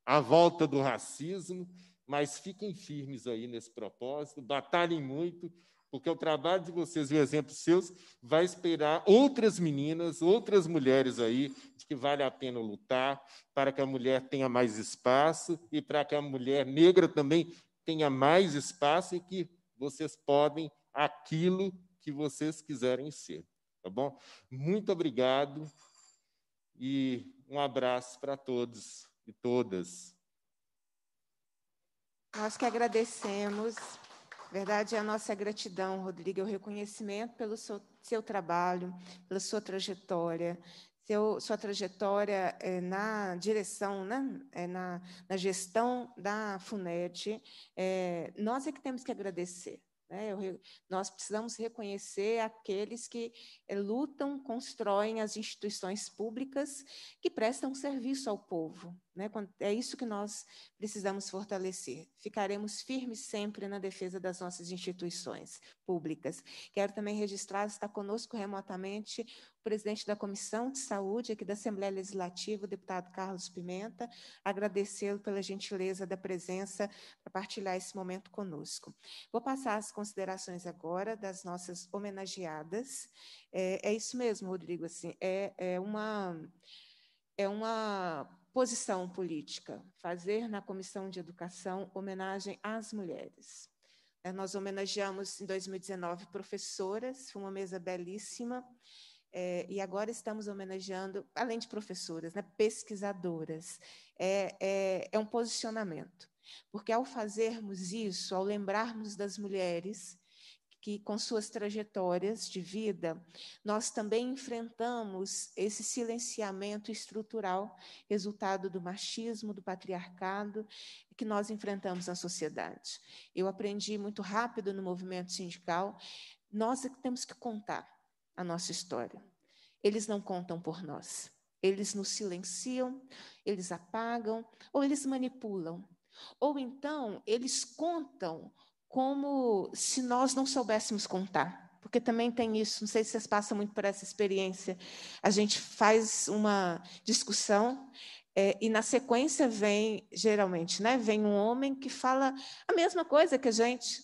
a volta do racismo, mas fiquem firmes aí nesse propósito, batalhem muito, porque o trabalho de vocês e o exemplo seus vai esperar outras meninas, outras mulheres aí, de que vale a pena lutar para que a mulher tenha mais espaço e para que a mulher negra também tenha mais espaço e que vocês podem aquilo que vocês quiserem ser, tá bom? Muito obrigado e um abraço para todos e todas. Nós que agradecemos. Verdade é a nossa gratidão, Rodrigo, o reconhecimento pelo seu, seu trabalho, pela sua trajetória, seu, sua trajetória é, na direção, né? É, na, na, gestão da FUNET, é, eh, nós é que temos que agradecer. Né? Eu, nós precisamos reconhecer aqueles que lutam, constroem as instituições públicas que prestam serviço ao povo. Né? É isso que nós precisamos fortalecer. Ficaremos firmes sempre na defesa das nossas instituições públicas. Quero também registrar, está conosco remotamente, o presidente da Comissão de Saúde aqui da Assembleia Legislativa, o deputado Carlos Pimenta, agradecê-lo pela gentileza da presença para partilhar esse momento conosco. Vou passar as considerações agora das nossas homenageadas. É, é isso mesmo, Rodrigo, assim, é, é uma... É uma Posição política: fazer na Comissão de Educação homenagem às mulheres. É, nós homenageamos em 2019 professoras, foi uma mesa belíssima, é, e agora estamos homenageando, além de professoras, né, pesquisadoras. É, é, é um posicionamento, porque ao fazermos isso, ao lembrarmos das mulheres, que, com suas trajetórias de vida, nós também enfrentamos esse silenciamento estrutural, resultado do machismo, do patriarcado, que nós enfrentamos na sociedade. Eu aprendi muito rápido no movimento sindical, nós é que temos que contar a nossa história. Eles não contam por nós. Eles nos silenciam, eles apagam, ou eles manipulam. Ou então, eles contam como se nós não soubéssemos contar. Porque também tem isso, não sei se vocês passam muito por essa experiência. A gente faz uma discussão é, e na sequência vem, geralmente, né, vem um homem que fala a mesma coisa que a gente,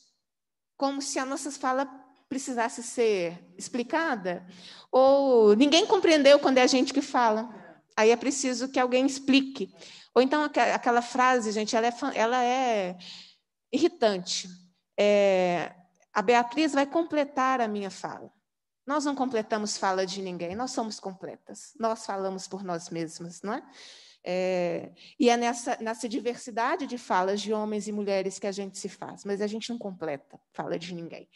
como se a nossa fala precisasse ser explicada, ou ninguém compreendeu quando é a gente que fala. Aí é preciso que alguém explique. Ou então aquela frase, gente, ela é, ela é irritante. É, a Beatriz vai completar a minha fala. Nós não completamos fala de ninguém, nós somos completas. Nós falamos por nós mesmas, não é? é e é nessa, nessa diversidade de falas de homens e mulheres que a gente se faz, mas a gente não completa fala de ninguém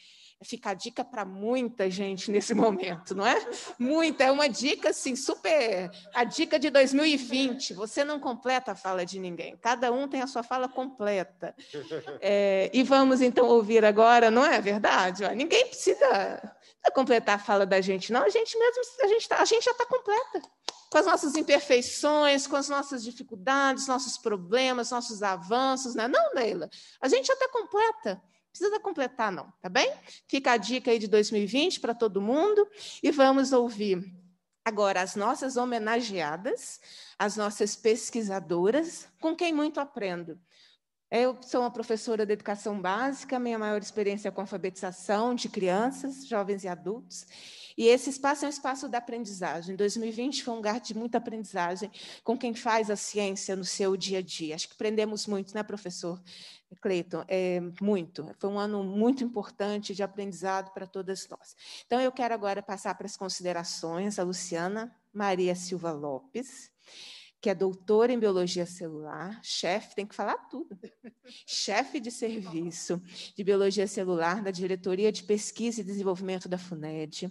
fica a dica para muita gente nesse <laughs> momento, não é? Muita, é uma dica assim, super. A dica de 2020: você não completa a fala de ninguém, cada um tem a sua fala completa. <laughs> É, e vamos então ouvir agora, não é verdade? ninguém precisa completar a fala da gente, não, a gente mesmo, a gente, tá, a gente já está completa. Com as nossas imperfeições, com as nossas dificuldades, nossos problemas, nossos avanços, né? Não, Neila, a gente já está completa. Precisa completar, não, tá bem? Fica a dica aí de 2020 para todo mundo e vamos ouvir agora as nossas homenageadas, as nossas pesquisadoras, com quem muito aprendo. Eu sou uma professora de educação básica, minha maior experiência é com alfabetização de crianças, jovens e adultos. E esse espaço é um espaço da aprendizagem. 2020 foi um lugar de muita aprendizagem com quem faz a ciência no seu dia a dia. Acho que aprendemos muito, né, professor Cleiton? É, muito. Foi um ano muito importante de aprendizado para todas nós. Então, eu quero agora passar para as considerações a Luciana Maria Silva Lopes que é doutor em biologia celular, chefe, tem que falar tudo. chefe de serviço de biologia celular da Diretoria de Pesquisa e Desenvolvimento da FUNED.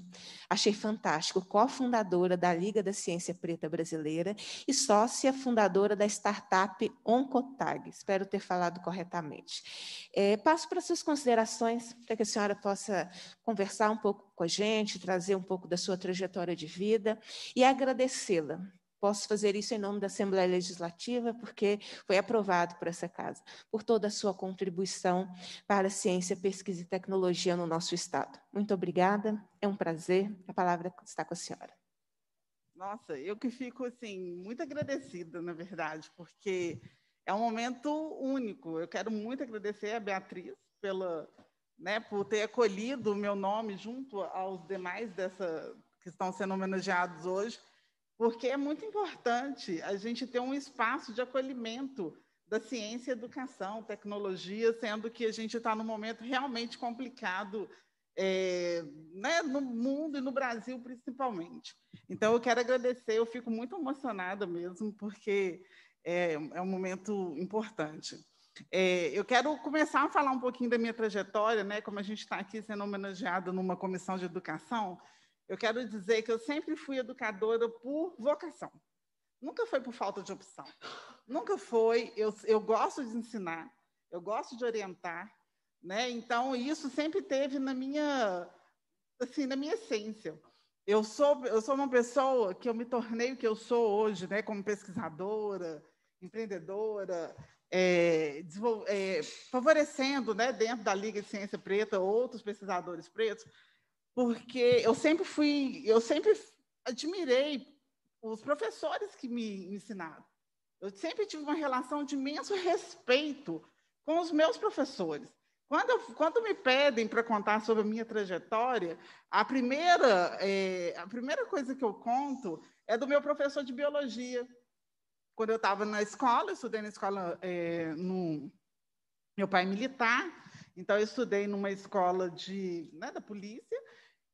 Achei fantástico, cofundadora da Liga da Ciência Preta Brasileira e sócia fundadora da startup Oncotag. Espero ter falado corretamente. É, passo para suas considerações, para que a senhora possa conversar um pouco com a gente, trazer um pouco da sua trajetória de vida e agradecê-la Posso fazer isso em nome da Assembleia Legislativa, porque foi aprovado por essa casa, por toda a sua contribuição para a ciência, pesquisa e tecnologia no nosso Estado. Muito obrigada, é um prazer. A palavra está com a senhora. Nossa, eu que fico assim muito agradecida, na verdade, porque é um momento único. Eu quero muito agradecer a Beatriz pela, né, por ter acolhido o meu nome junto aos demais dessa que estão sendo homenageados hoje porque é muito importante a gente ter um espaço de acolhimento da ciência, educação, tecnologia, sendo que a gente está num momento realmente complicado é, né, no mundo e no Brasil principalmente. Então, eu quero agradecer, eu fico muito emocionada mesmo, porque é, é um momento importante. É, eu quero começar a falar um pouquinho da minha trajetória, né, como a gente está aqui sendo homenageado numa comissão de educação, eu quero dizer que eu sempre fui educadora por vocação. Nunca foi por falta de opção. Nunca foi. Eu, eu gosto de ensinar, eu gosto de orientar, né? Então isso sempre teve na minha, assim, na minha essência. Eu sou, eu sou uma pessoa que eu me tornei o que eu sou hoje, né? Como pesquisadora, empreendedora, é, é, favorecendo, né? Dentro da Liga de Ciência Preta, outros pesquisadores pretos porque eu sempre fui, eu sempre admirei os professores que me ensinaram. Eu sempre tive uma relação de imenso respeito com os meus professores. Quando, eu, quando me pedem para contar sobre a minha trajetória, a primeira, é, a primeira coisa que eu conto é do meu professor de biologia. Quando eu estava na escola, eu estudei na escola, é, no, meu pai é militar, então eu estudei numa escola de, né, da polícia,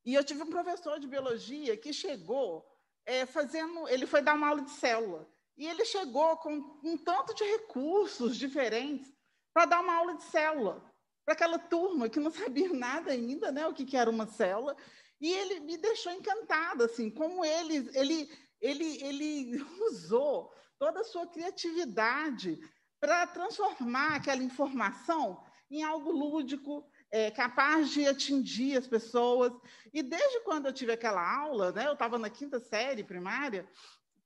e eu tive um professor de biologia que chegou é, fazendo. Ele foi dar uma aula de célula. E ele chegou com um tanto de recursos diferentes para dar uma aula de célula para aquela turma que não <laughs> sabia nada ainda, né, o que, que era uma célula. E ele me deixou encantada, assim, como ele, ele, ele, ele <laughs> usou toda a sua criatividade para transformar aquela informação em algo lúdico, é, capaz de atingir as pessoas. E desde quando eu tive aquela aula, né, eu estava na quinta série primária,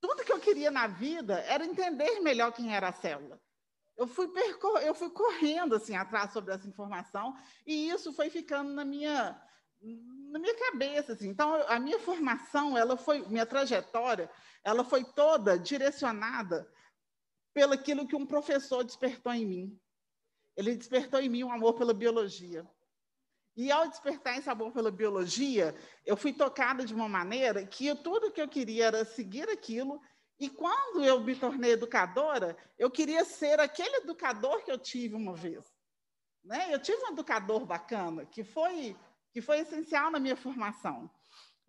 tudo que eu queria na vida era entender melhor quem era a célula. Eu fui, percor eu fui correndo assim atrás sobre essa informação e isso foi ficando na minha na minha cabeça assim. Então a minha formação, ela foi minha trajetória, ela foi toda direcionada pelo aquilo que um professor despertou em mim. Ele despertou em mim um amor pela biologia. E ao despertar esse amor pela biologia, eu fui tocada de uma maneira que eu, tudo que eu queria era seguir aquilo. E quando eu me tornei educadora, eu queria ser aquele educador que eu tive uma vez. Né? Eu tive um educador bacana, que foi, que foi essencial na minha formação.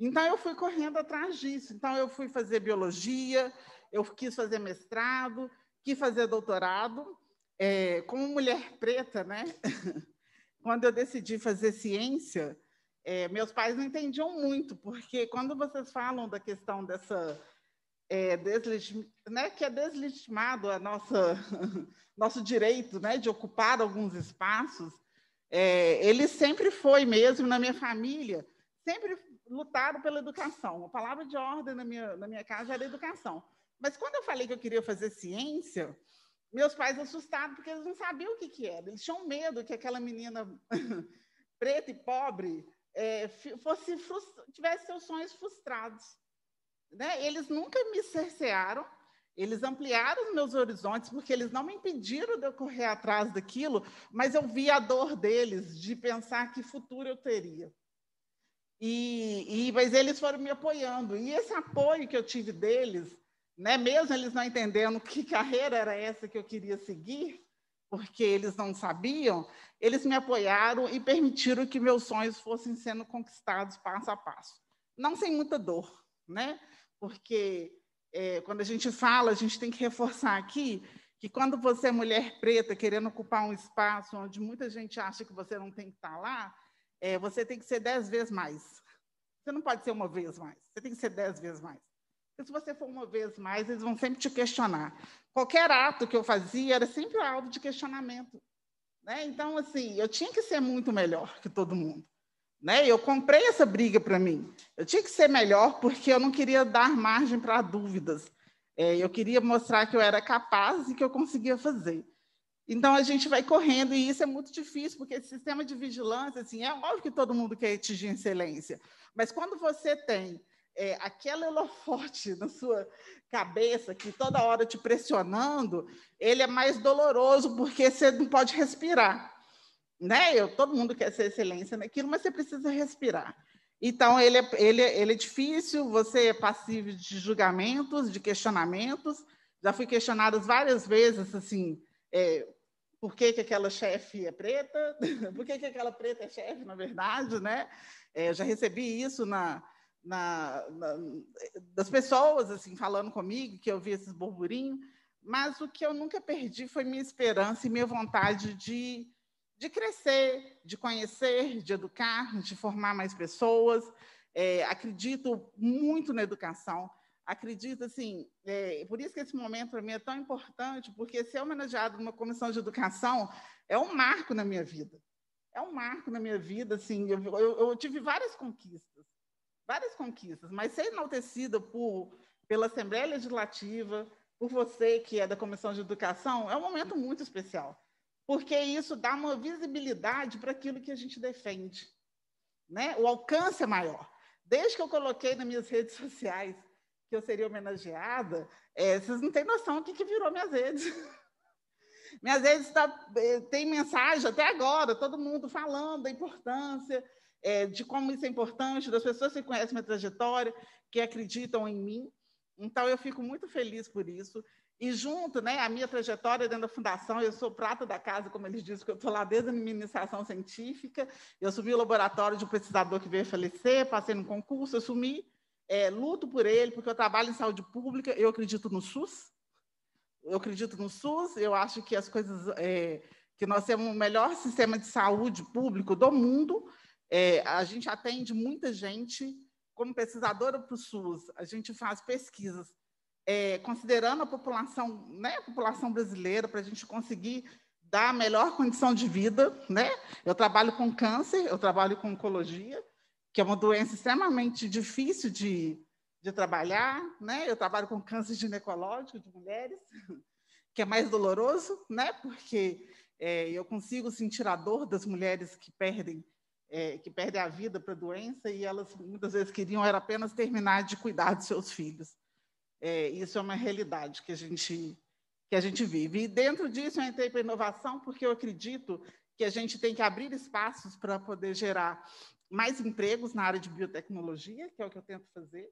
Então, eu fui correndo atrás disso. Então, eu fui fazer biologia, eu quis fazer mestrado, quis fazer doutorado. É, como mulher preta, né? <laughs> quando eu decidi fazer ciência, é, meus pais não entendiam muito, porque quando vocês falam da questão dessa é, né, que é deslegitimado a nossa <laughs> nosso direito, né, de ocupar alguns espaços, é, ele sempre foi mesmo na minha família, sempre lutaram pela educação. A palavra de ordem na minha na minha casa era educação. Mas quando eu falei que eu queria fazer ciência, meus pais assustados, porque eles não sabiam o que, que era. Eles tinham medo que aquela menina <laughs> preta e pobre é, fosse tivesse seus sonhos frustrados. Né? Eles nunca me cercearam, eles ampliaram os meus horizontes, porque eles não me impediram de eu correr atrás daquilo, mas eu vi a dor deles de pensar que futuro eu teria. E, e, mas eles foram me apoiando. E esse apoio que eu tive deles né? Mesmo eles não entendendo que carreira era essa que eu queria seguir, porque eles não sabiam, eles me apoiaram e permitiram que meus sonhos fossem sendo conquistados passo a passo. Não sem muita dor, né? Porque é, quando a gente fala, a gente tem que reforçar aqui que quando você é mulher preta querendo ocupar um espaço onde muita gente acha que você não tem que estar lá, é, você tem que ser dez vezes mais. Você não pode ser uma vez mais, você tem que ser dez vezes mais. E se você for uma vez mais, eles vão sempre te questionar. Qualquer ato que eu fazia era sempre alvo de questionamento. Né? Então, assim, eu tinha que ser muito melhor que todo mundo. Né? Eu comprei essa briga para mim. Eu tinha que ser melhor porque eu não queria dar margem para dúvidas. É, eu queria mostrar que eu era capaz e que eu conseguia fazer. Então a gente vai correndo e isso é muito difícil porque esse sistema de vigilância, assim, é óbvio que todo mundo quer atingir excelência, mas quando você tem é, aquele holofote na sua cabeça que toda hora te pressionando, ele é mais doloroso porque você não pode respirar. Né? Eu, todo mundo quer ser excelência naquilo, mas você precisa respirar. Então, ele é, ele, é, ele é difícil, você é passivo de julgamentos, de questionamentos. Já fui questionada várias vezes, assim, é, por que, que aquela chefe é preta? <laughs> por que, que aquela preta é chefe, na verdade, né? É, já recebi isso na, na, na, das pessoas assim falando comigo, que eu vi esses burburinhos, mas o que eu nunca perdi foi minha esperança e minha vontade de, de crescer, de conhecer, de educar, de formar mais pessoas. É, acredito muito na educação, acredito assim, é, por isso que esse momento para mim é tão importante, porque ser homenageado numa comissão de educação é um marco na minha vida. É um marco na minha vida, assim, eu, eu, eu tive várias conquistas várias conquistas, mas ser enaltecida por, pela Assembleia Legislativa, por você que é da Comissão de Educação, é um momento muito especial, porque isso dá uma visibilidade para aquilo que a gente defende. Né? O alcance é maior. Desde que eu coloquei nas minhas redes sociais que eu seria homenageada, é, vocês não têm noção do que, que virou minhas redes. <laughs> minhas redes tá, eh, tem mensagem até agora, todo mundo falando da importância é, de como isso é importante, das pessoas que conhecem minha trajetória, que acreditam em mim. Então, eu fico muito feliz por isso. E junto, né, a minha trajetória dentro da fundação, eu sou prata da casa, como eles dizem, que eu estou lá desde a minha iniciação científica. Eu assumi o laboratório de um pesquisador que veio falecer, passei no concurso, assumi, é, luto por ele, porque eu trabalho em saúde pública, eu acredito no SUS. Eu acredito no SUS, eu acho que as coisas. É, que nós temos o melhor sistema de saúde público do mundo, é, a gente atende muita gente como pesquisadora para o SUS, a gente faz pesquisas, é, considerando a população, né, a população brasileira, para a gente conseguir dar a melhor condição de vida. Né? Eu trabalho com câncer, eu trabalho com oncologia, que é uma doença extremamente difícil de, de trabalhar. Né? Eu trabalho com câncer ginecológico de mulheres, que é mais doloroso, né? porque é, eu consigo sentir a dor das mulheres que perdem é, que perdem a vida para a doença e elas muitas vezes queriam era apenas terminar de cuidar dos seus filhos. É, isso é uma realidade que a gente que a gente vive. E dentro disso eu entrei para inovação porque eu acredito que a gente tem que abrir espaços para poder gerar mais empregos na área de biotecnologia, que é o que eu tento fazer.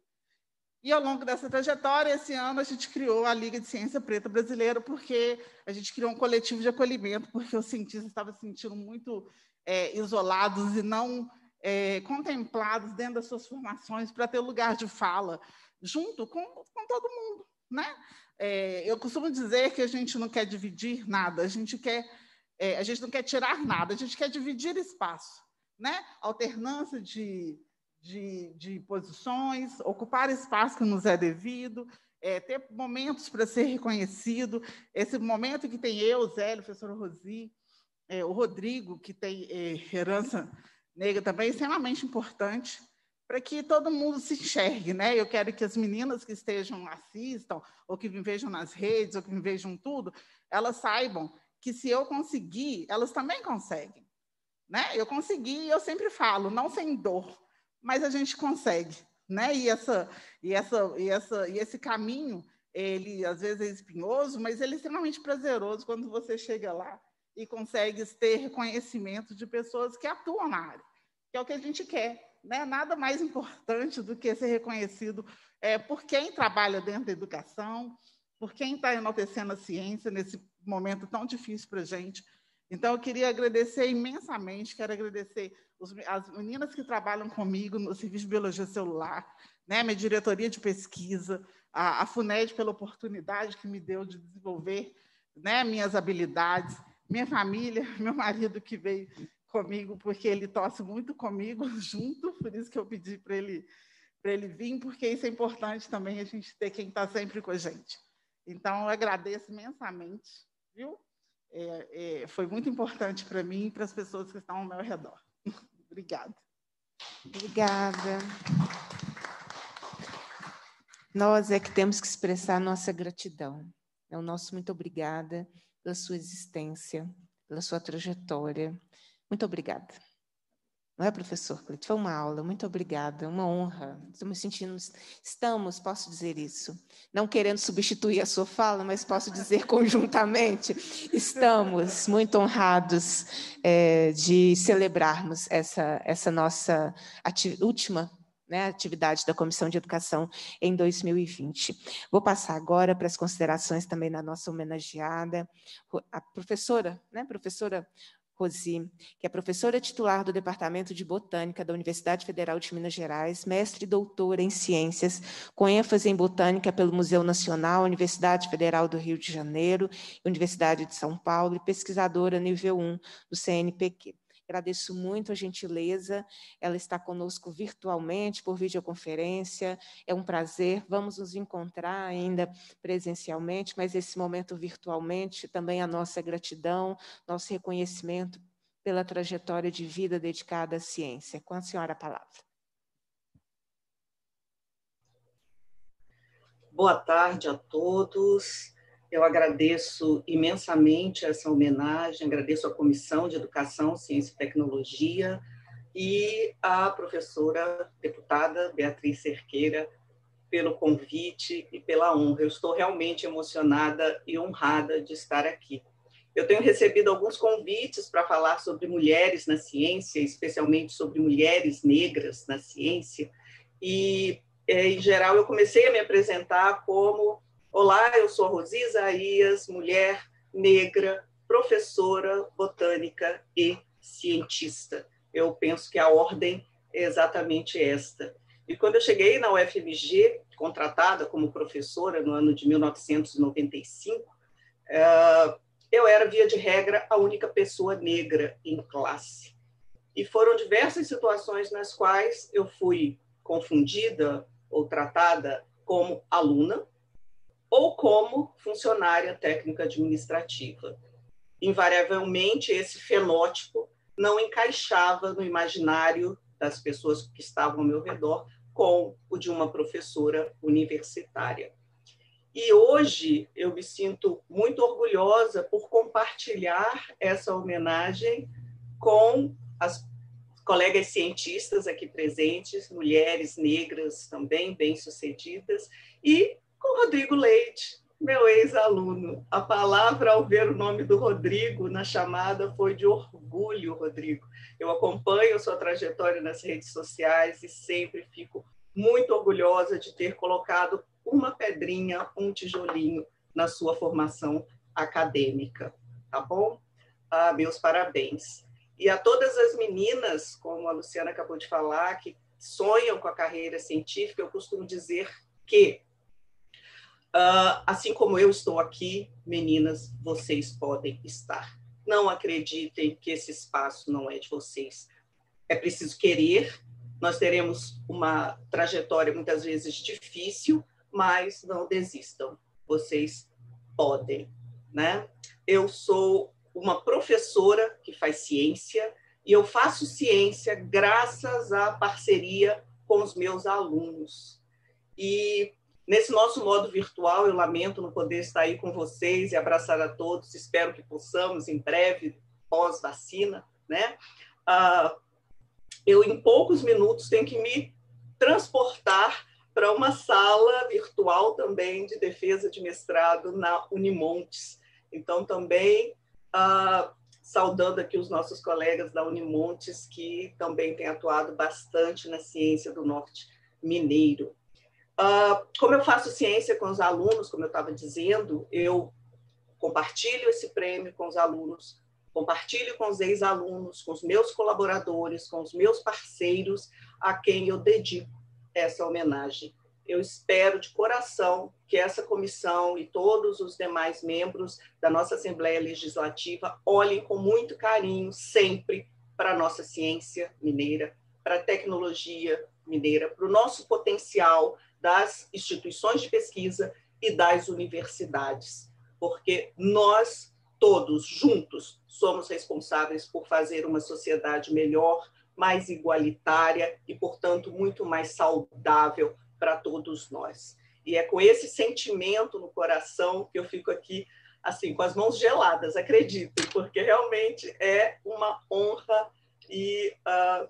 E ao longo dessa trajetória, esse ano a gente criou a Liga de Ciência Preta Brasileira, porque a gente criou um coletivo de acolhimento, porque os cientistas estavam se sentindo muito é, isolados e não é, contemplados dentro das suas formações para ter lugar de fala, junto com, com todo mundo. Né? É, eu costumo dizer que a gente não quer dividir nada, a gente, quer, é, a gente não quer tirar nada, a gente quer dividir espaço. Né? Alternância de, de, de posições, ocupar espaço que nos é devido, é, ter momentos para ser reconhecido, esse momento que tem eu, Zé, professor Rosi, é, o Rodrigo, que tem é, herança negra também, é extremamente importante para que todo mundo se enxergue, né? Eu quero que as meninas que estejam assistam, ou que me vejam nas redes, ou que me vejam tudo, elas saibam que se eu conseguir, elas também conseguem, né? Eu consegui, eu sempre falo, não sem dor, mas a gente consegue, né? E essa, e essa, e essa, e esse caminho, ele às vezes é espinhoso, mas ele é extremamente prazeroso quando você chega lá e consegues ter reconhecimento de pessoas que atuam na área, que é o que a gente quer. Né? Nada mais importante do que ser reconhecido é, por quem trabalha dentro da educação, por quem está enaltecendo a ciência nesse momento tão difícil para a gente. Então, eu queria agradecer imensamente, quero agradecer os, as meninas que trabalham comigo no Serviço de Biologia Celular, né, minha diretoria de pesquisa, a, a FUNED pela oportunidade que me deu de desenvolver né, minhas habilidades, minha família, <laughs> meu marido que veio comigo, porque ele tosse muito comigo <laughs> junto, por isso que eu pedi para ele, ele vir, porque isso é importante também, a gente ter quem está sempre com a gente. Então, eu agradeço imensamente, viu? É, é, foi muito importante para mim e para as pessoas que estão ao meu redor. <laughs> Obrigada. Obrigada. Nós é que temos que expressar nossa gratidão. É o nosso muito obrigada pela sua existência, pela sua trajetória. Muito obrigada. Não é, professor Cleito? Foi uma aula, muito obrigada, é uma honra. Estamos sentindo, estamos, posso dizer isso, não querendo substituir a sua fala, mas posso dizer <laughs> conjuntamente, estamos muito honrados é, de celebrarmos essa, essa nossa última né, atividade da Comissão de Educação em 2020. Vou passar agora para as considerações também da nossa homenageada, a professora, né, professora Rosi, que é professora titular do Departamento de Botânica da Universidade Federal de Minas Gerais, mestre e doutora em Ciências, com ênfase em Botânica pelo Museu Nacional, Universidade Federal do Rio de Janeiro, Universidade de São Paulo e pesquisadora nível 1 do CNPq. Agradeço muito a gentileza. Ela está conosco virtualmente, por videoconferência. É um prazer. Vamos nos encontrar ainda presencialmente, mas esse momento virtualmente também a nossa gratidão, nosso reconhecimento pela trajetória de vida dedicada à ciência. Com a senhora a palavra. Boa tarde a todos. Eu agradeço imensamente essa homenagem, agradeço à Comissão de Educação, Ciência e Tecnologia e à professora deputada Beatriz Cerqueira pelo convite e pela honra. Eu estou realmente emocionada e honrada de estar aqui. Eu tenho recebido alguns convites para falar sobre mulheres na ciência, especialmente sobre mulheres negras na ciência, e eh, em geral eu comecei a me apresentar como Olá, eu sou Rosi Isaías, mulher negra, professora botânica e cientista. Eu penso que a ordem é exatamente esta. E quando eu cheguei na UFMG, contratada como professora no ano de 1995, eh, eu era, via de regra, a única pessoa negra em classe. E foram diversas situações nas quais eu fui confundida ou tratada como aluna, ou como funcionária técnica administrativa. Invariavelmente, esse fenótipo não encaixava no imaginário das pessoas que estavam ao meu redor com o de uma professora universitária. E hoje eu me sinto muito orgulhosa por compartilhar essa homenagem com as colegas cientistas aqui presentes, mulheres negras também bem-sucedidas, e com Rodrigo Leite, meu ex-aluno. A palavra ao ver o nome do Rodrigo na chamada foi de orgulho, Rodrigo. Eu acompanho sua trajetória nas redes sociais e sempre fico muito orgulhosa de ter colocado uma pedrinha, um tijolinho na sua formação acadêmica, tá bom? Ah, meus parabéns. E a todas as meninas, como a Luciana acabou de falar, que sonham com a carreira científica, eu costumo dizer que Uh, assim como eu estou aqui, meninas, vocês podem estar. Não acreditem que esse espaço não é de vocês. É preciso querer. Nós teremos uma trajetória muitas vezes difícil, mas não desistam. Vocês podem, né? Eu sou uma professora que faz ciência e eu faço ciência graças à parceria com os meus alunos. E Nesse nosso modo virtual, eu lamento não poder estar aí com vocês e abraçar a todos. Espero que possamos em breve, pós-vacina, né? Ah, eu, em poucos minutos, tenho que me transportar para uma sala virtual também de defesa de mestrado na Unimontes. Então, também ah, saudando aqui os nossos colegas da Unimontes, que também têm atuado bastante na ciência do norte mineiro. Uh, como eu faço ciência com os alunos, como eu estava dizendo, eu compartilho esse prêmio com os alunos, compartilho com os ex-alunos, com os meus colaboradores, com os meus parceiros, a quem eu dedico essa homenagem. Eu espero de coração que essa comissão e todos os demais membros da nossa Assembleia Legislativa olhem com muito carinho sempre para a nossa ciência mineira, para a tecnologia mineira, para o nosso potencial das instituições de pesquisa e das universidades, porque nós todos juntos somos responsáveis por fazer uma sociedade melhor, mais igualitária e, portanto, muito mais saudável para todos nós. E é com esse sentimento no coração que eu fico aqui, assim, com as mãos geladas, acredito, porque realmente é uma honra e uh,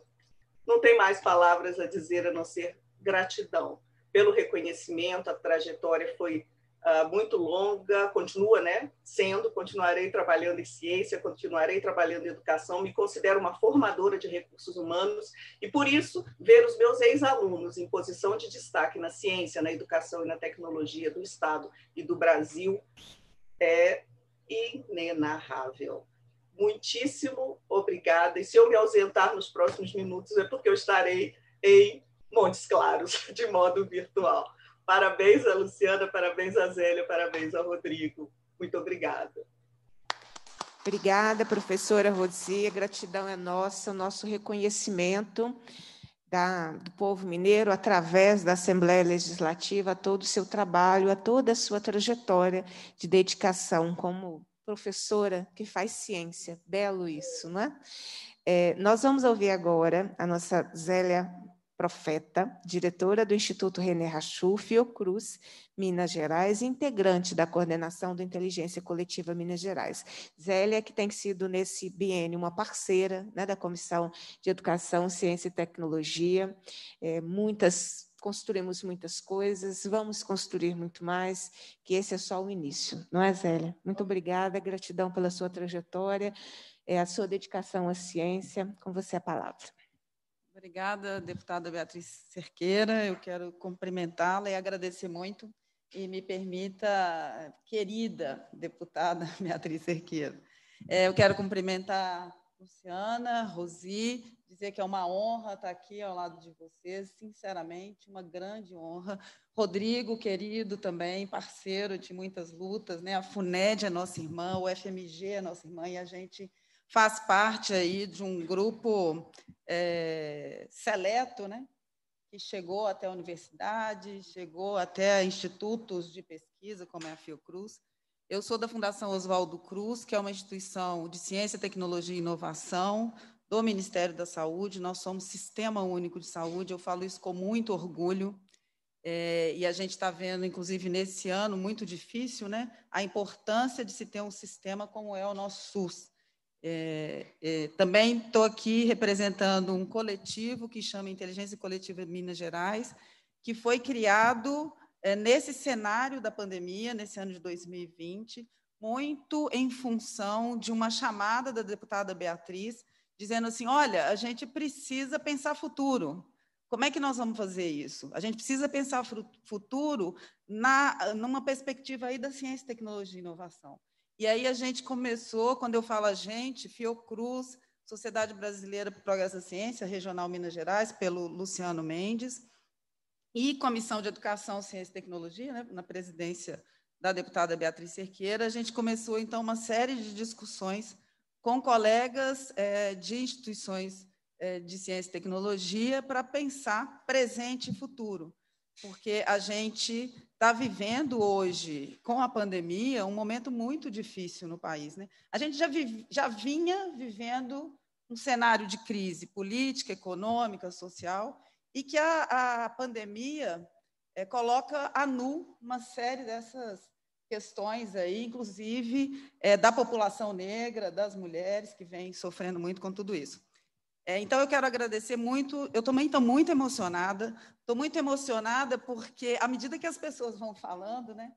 não tem mais palavras a dizer a não ser gratidão pelo reconhecimento, a trajetória foi uh, muito longa, continua né, sendo, continuarei trabalhando em ciência, continuarei trabalhando em educação, me considero uma formadora de recursos humanos e, por isso, ver os meus ex-alunos em posição de destaque na ciência, na educação e na tecnologia do Estado e do Brasil é inenarrável. Muitíssimo obrigada. E se eu me ausentar nos próximos minutos, é porque eu estarei em Montes Claros, <laughs> de modo virtual. Parabéns a Luciana, parabéns a Zélia, parabéns ao Rodrigo. Muito obrigada. Obrigada, professora Rosia. Gratidão é nossa, o nosso reconhecimento da, do povo mineiro através da Assembleia Legislativa, a todo o seu trabalho, a toda a sua trajetória de dedicação como professora que faz ciência. Belo isso, não é? é nós vamos ouvir agora a nossa Zélia profeta, diretora do Instituto René Rachu Fiocruz, Minas Gerais, integrante da coordenação do Inteligência Coletiva Minas Gerais. Zélia, que tem sido nesse biênio uma parceira né, da Comissão de Educação, Ciência e Tecnologia, é, muitas construímos muitas coisas, vamos construir muito mais, que esse é só o início, não é, Zélia? Muito obrigada, gratidão pela sua trajetória, é, a sua dedicação à ciência. Com você a palavra. Obrigada, deputada Beatriz Cerqueira. Eu quero cumprimentá-la e agradecer muito. E me permita, querida deputada <laughs> Beatriz Cerqueira, é, eu quero cumprimentar Luciana, Rosi, dizer que é uma honra estar aqui ao lado de vocês, sinceramente, uma grande honra. Rodrigo, querido também, parceiro de muitas lutas, né? A FUNED é nossa irmã, o FMG é nossa irmã, e a gente faz parte aí de um grupo é, seleto, né? que chegou até a universidade, chegou até institutos de pesquisa, como é a Fiocruz. Eu sou da Fundação Oswaldo Cruz, que é uma instituição de ciência, tecnologia e inovação do Ministério da Saúde. Nós somos Sistema Único de Saúde, eu falo isso com muito orgulho. É, e a gente está vendo, inclusive nesse ano muito difícil, né, a importância de se ter um sistema como é o nosso SUS. É, é, também estou aqui representando um coletivo que chama Inteligência Coletiva Minas Gerais, que foi criado é, nesse cenário da pandemia, nesse ano de 2020, muito em função de uma chamada da deputada Beatriz, dizendo assim: olha, a gente precisa pensar futuro. Como é que nós vamos fazer isso? A gente precisa pensar futuro na, numa perspectiva aí da ciência, tecnologia e inovação. E aí a gente começou, quando eu falo a gente, Fiocruz, Sociedade Brasileira para o Progresso da Ciência, Regional Minas Gerais, pelo Luciano Mendes, e Comissão de Educação, Ciência e Tecnologia, né, na presidência da deputada Beatriz Cerqueira, a gente começou, então, uma série de discussões com colegas eh, de instituições eh, de ciência e tecnologia para pensar presente e futuro porque a gente está vivendo hoje, com a pandemia, um momento muito difícil no país. Né? A gente já, vive, já vinha vivendo um cenário de crise política, econômica, social, e que a, a pandemia é, coloca a nu uma série dessas questões aí, inclusive é, da população negra, das mulheres que vem sofrendo muito com tudo isso. É, então, eu quero agradecer muito. Eu também estou muito emocionada. Estou muito emocionada porque, à medida que as pessoas vão falando, né,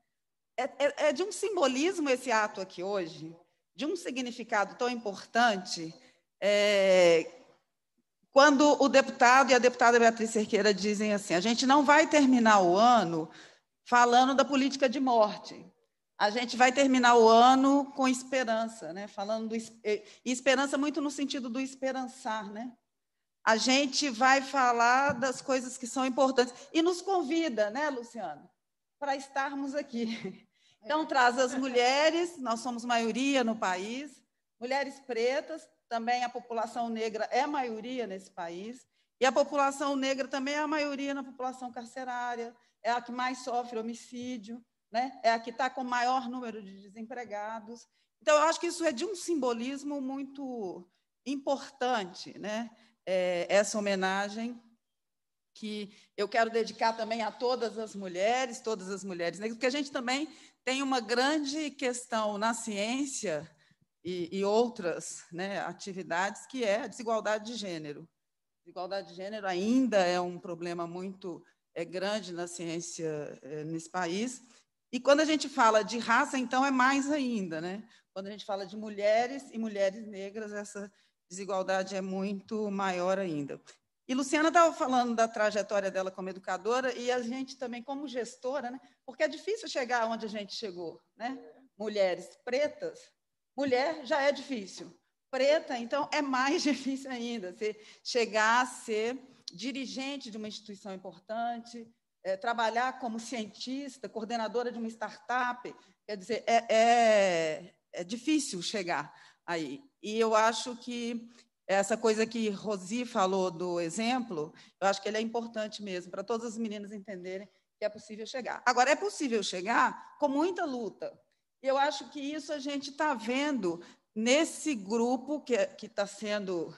é, é, é, de um simbolismo esse ato aqui hoje, de um significado tão importante. É, quando o deputado e a deputada Beatriz Cerqueira dizem assim: a gente não vai terminar o ano falando da política de morte a gente vai terminar o ano com esperança, né? Falando do, esperança muito no sentido do esperançar, né? A gente vai falar das coisas que são importantes e nos convida, né, Luciano, para estarmos aqui. <laughs> Então traz as mulheres, nós somos maioria no país, mulheres pretas, também a população negra é maioria nesse país, e a população negra também é a maioria na população carcerária, é a que mais sofre homicídio né? é a que está com maior número de desempregados. Então, eu acho que isso é de um simbolismo muito importante, né? É, essa homenagem que eu quero dedicar também a todas as mulheres, todas as mulheres negras, porque a gente também tem uma grande questão na ciência e, e outras né, atividades, que é a desigualdade de gênero. Desigualdade de gênero ainda é um problema muito é, grande na ciência é, nesse país, e quando a gente fala de raça, então é mais ainda, né? Quando a gente fala de mulheres e mulheres negras, essa desigualdade é muito maior ainda. E Luciana estava falando da trajetória dela como educadora e a gente também como gestora, né? Porque é difícil chegar onde a gente chegou, né? Mulheres pretas, mulher já é difícil. Preta, então, é mais <laughs> difícil ainda você chegar a ser dirigente de uma instituição importante, é, trabalhar como cientista, coordenadora de uma startup, quer dizer, é, é, é difícil chegar aí. E eu acho que essa coisa que Rosi falou do exemplo, eu acho que ele é importante mesmo, para todas as meninas entenderem que é possível chegar. Agora, é possível chegar com muita luta. E eu acho que isso a gente está vendo nesse grupo que é, está sendo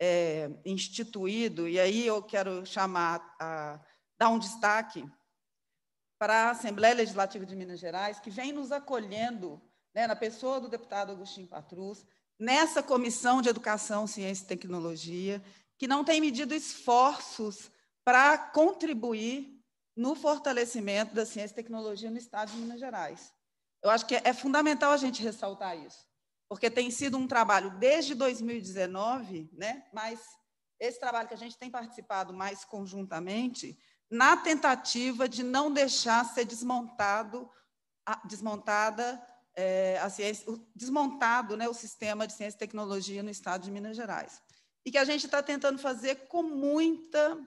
é, instituído, e aí eu quero chamar a dar um destaque para a Assembleia Legislativa de Minas Gerais, que vem nos acolhendo, né, na pessoa do deputado Agostinho Patrus, nessa comissão de Educação, Ciência e Tecnologia, que não tem medido esforços para contribuir no fortalecimento da ciência e tecnologia no Estado de Minas Gerais. Eu acho que é fundamental a gente ressaltar isso, porque tem sido um trabalho desde 2019, né? mas esse trabalho que a gente tem participado mais conjuntamente na tentativa de não deixar ser desmontado, desmontada é, a ciência, desmontado né, o sistema de ciência e tecnologia no estado de Minas Gerais. E que a gente está tentando fazer com muita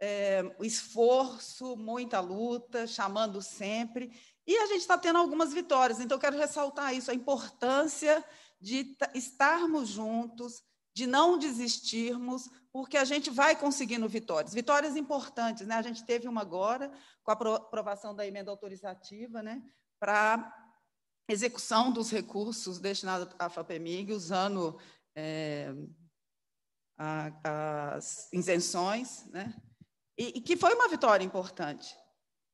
é, esforço, muita luta, chamando sempre. E a gente está tendo algumas vitórias. Então, eu quero ressaltar isso, a importância de estarmos juntos, de não desistirmos, porque a gente vai conseguindo vitórias, vitórias importantes, né? A gente teve uma agora com a aprovação da emenda autorizativa, né, para execução dos recursos destinados à FAPEMIG, usando é, a, as isenções, né? E, e que foi uma vitória importante.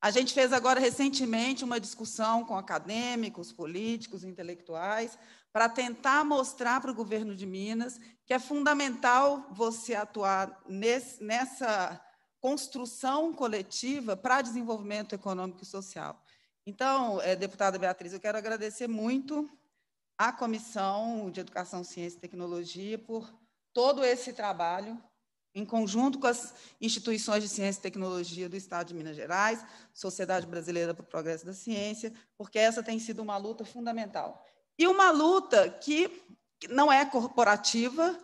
A gente fez agora recentemente uma discussão com acadêmicos, políticos, intelectuais, para tentar mostrar para o governo de Minas que é fundamental você atuar nesse, nessa construção coletiva para desenvolvimento econômico e social. Então, eh, deputada Beatriz, eu quero agradecer muito à Comissão de Educação, Ciência e Tecnologia por todo esse trabalho em conjunto com as instituições de ciência e tecnologia do Estado de Minas Gerais, Sociedade Brasileira para o Progresso da Ciência, porque essa tem sido uma luta fundamental. E uma luta que não é corporativa,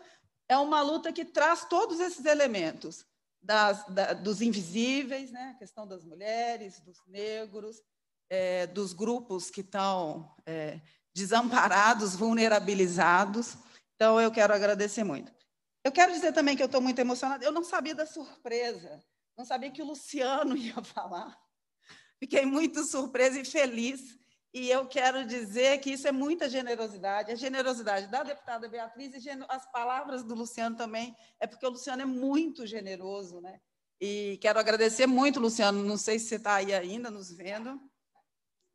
é uma luta que traz todos esses elementos das, da, dos invisíveis, né? a questão das mulheres, dos negros, é, dos grupos que estão é, desamparados, vulnerabilizados. Então, eu quero agradecer muito. Eu quero dizer também que eu estou muito emocionada. Eu não sabia da surpresa, não sabia que o Luciano <laughs> ia falar. Fiquei muito surpresa e feliz e eu quero dizer que isso é muita generosidade, a generosidade da deputada Beatriz e as palavras do Luciano também, é porque o Luciano é muito generoso, né? E quero agradecer muito, Luciano, não sei se você está aí ainda nos vendo,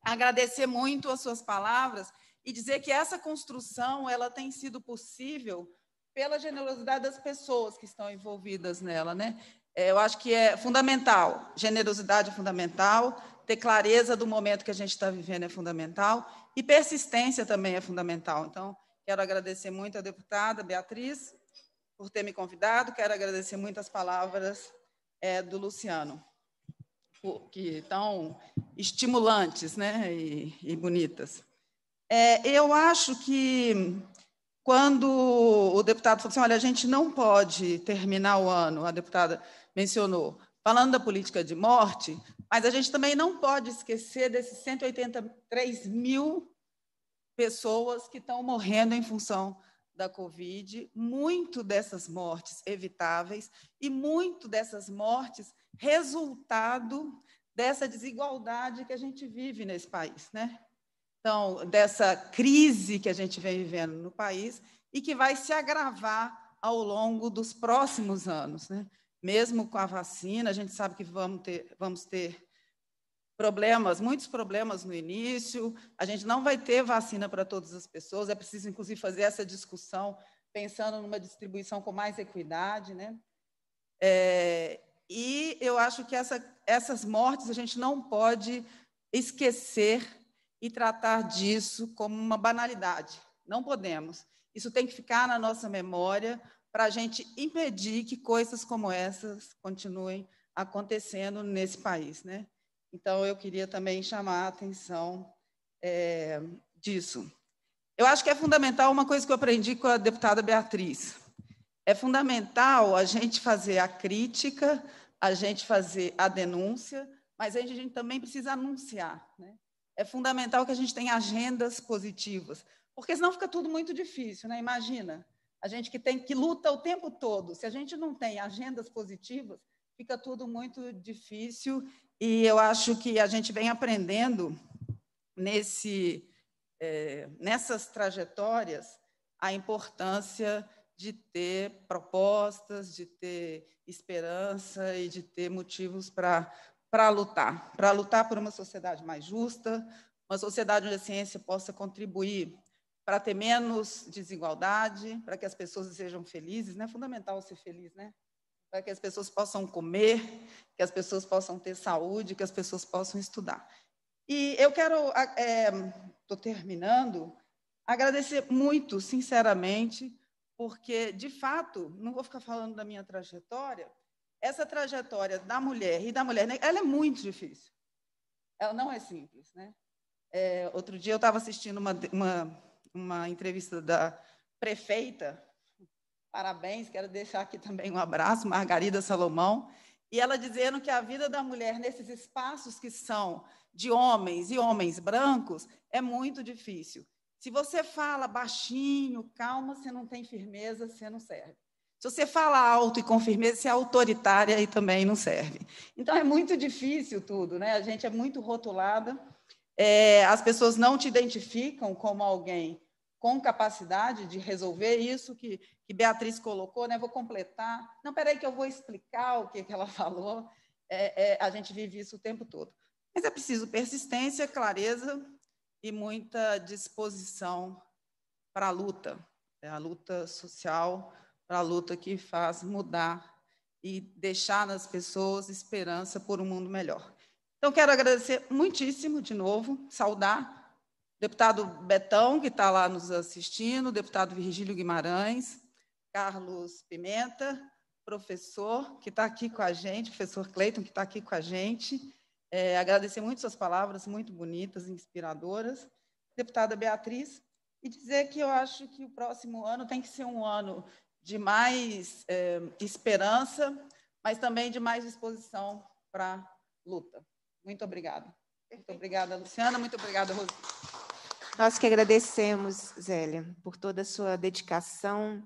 agradecer muito as suas palavras e dizer que essa construção ela tem sido possível pela generosidade das pessoas que estão envolvidas nela, né? É, eu acho que é fundamental, generosidade é fundamental, ter clareza do momento que a gente está vivendo é fundamental e persistência também é fundamental. Então, quero agradecer muito à deputada Beatriz por ter me convidado, quero agradecer muito as palavras é, do Luciano, que tão estimulantes né, e, e bonitas. É, eu acho que quando o deputado falou assim, olha, a gente não pode terminar o ano, a deputada mencionou, falando da política de morte, mas a gente também não pode esquecer desses 183 mil pessoas que estão morrendo em função da Covid, muito dessas mortes evitáveis e muito dessas mortes resultado dessa desigualdade que a gente vive nesse país, né? Então, dessa crise que a gente vem vivendo no país e que vai se agravar ao longo dos próximos anos, né? mesmo com a vacina, a gente sabe que vamos ter, vamos ter problemas, muitos problemas no início. A gente não vai ter vacina para todas as pessoas. É preciso, inclusive, fazer essa discussão pensando numa distribuição com mais equidade, né? É, e eu acho que essa, essas mortes a gente não pode esquecer e tratar disso como uma banalidade. Não podemos. Isso tem que ficar na nossa memória para a gente impedir que coisas como essas continuem acontecendo nesse país. Né? Então, eu queria também chamar a atenção é, disso. Eu acho que é fundamental uma coisa que eu aprendi com a deputada Beatriz. É fundamental a gente fazer a crítica, a gente fazer a denúncia, mas a gente, a gente também precisa anunciar. Né? É fundamental que a gente tenha agendas positivas, porque senão fica tudo muito difícil. Né? Imagina, a gente que tem que luta o tempo todo. Se a gente não tem agendas positivas, fica tudo muito difícil. E eu acho que a gente vem aprendendo nesse, é, nessas trajetórias a importância de ter propostas, de ter esperança e de ter motivos para lutar. Para lutar por uma sociedade mais justa, uma sociedade onde a ciência possa contribuir para ter menos desigualdade, para que as pessoas sejam felizes, né? É fundamental ser feliz, né? Para que as pessoas possam comer, que as pessoas possam ter saúde, que as pessoas possam estudar. E eu quero, estou é, terminando, agradecer muito, sinceramente, porque, de fato, não vou ficar falando da minha trajetória, essa trajetória da mulher e da mulher negra, ela é muito difícil. Ela não é simples, né? É, outro dia eu estava assistindo uma, uma uma entrevista da prefeita. Parabéns, quero deixar aqui também um abraço, Margarida Salomão. E ela dizendo que a vida da mulher nesses espaços que são de homens e homens brancos é muito difícil. Se você fala baixinho, calma, você não tem firmeza, você não serve. Se você fala alto e com firmeza, você é autoritária e também não serve. Então é muito difícil tudo, né? A gente é muito rotulada. É, as pessoas não te identificam como alguém com capacidade de resolver isso que, que Beatriz colocou, né? Vou completar. Não, peraí que eu vou explicar o que, que ela <laughs> falou. É, é, a gente vive isso o tempo todo. Mas é preciso persistência, clareza e muita disposição para a luta, é a luta social, para a luta que faz mudar e deixar nas pessoas esperança por um mundo melhor. Então, quero agradecer muitíssimo de novo, saudar deputado Betão, que está lá nos assistindo, deputado Virgílio Guimarães, Carlos Pimenta, professor que está aqui com a gente, professor Cleiton, que está aqui com a gente. É, agradecer muito suas palavras, muito bonitas, inspiradoras. Deputada Beatriz, e dizer que eu acho que o próximo ano tem que ser um ano de mais é, esperança, mas também de mais disposição para luta. Muito obrigada. Muito obrigada, Luciana. Muito obrigada, Rosi. Nós que agradecemos, Zélia, por toda a sua dedicação,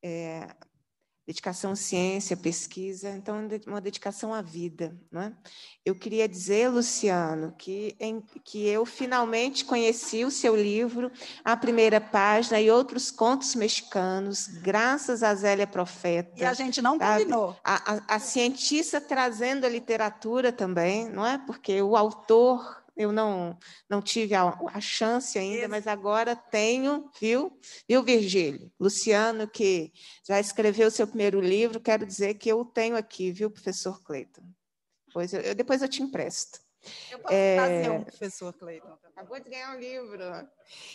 é, dedicação à ciência, pesquisa, então uma dedicação à vida. Não é? Eu queria dizer, Luciano, que, em, que eu finalmente conheci o seu livro, A Primeira Página e outros contos mexicanos, graças a Zélia Profeta. E a gente não combinou. A, a, a cientista trazendo a literatura também, não é? Porque o autor eu não, não tive a, a chance ainda, mas agora tenho, viu? Viu, Virgílio? Luciano, que já escreveu o seu primeiro livro, quero dizer que eu o tenho aqui, viu, professor Cleiton? Depois eu, eu, depois eu te empresto. Eu posso é... fazer um, professor Cleiton. Tá acabou de ganhar um livro.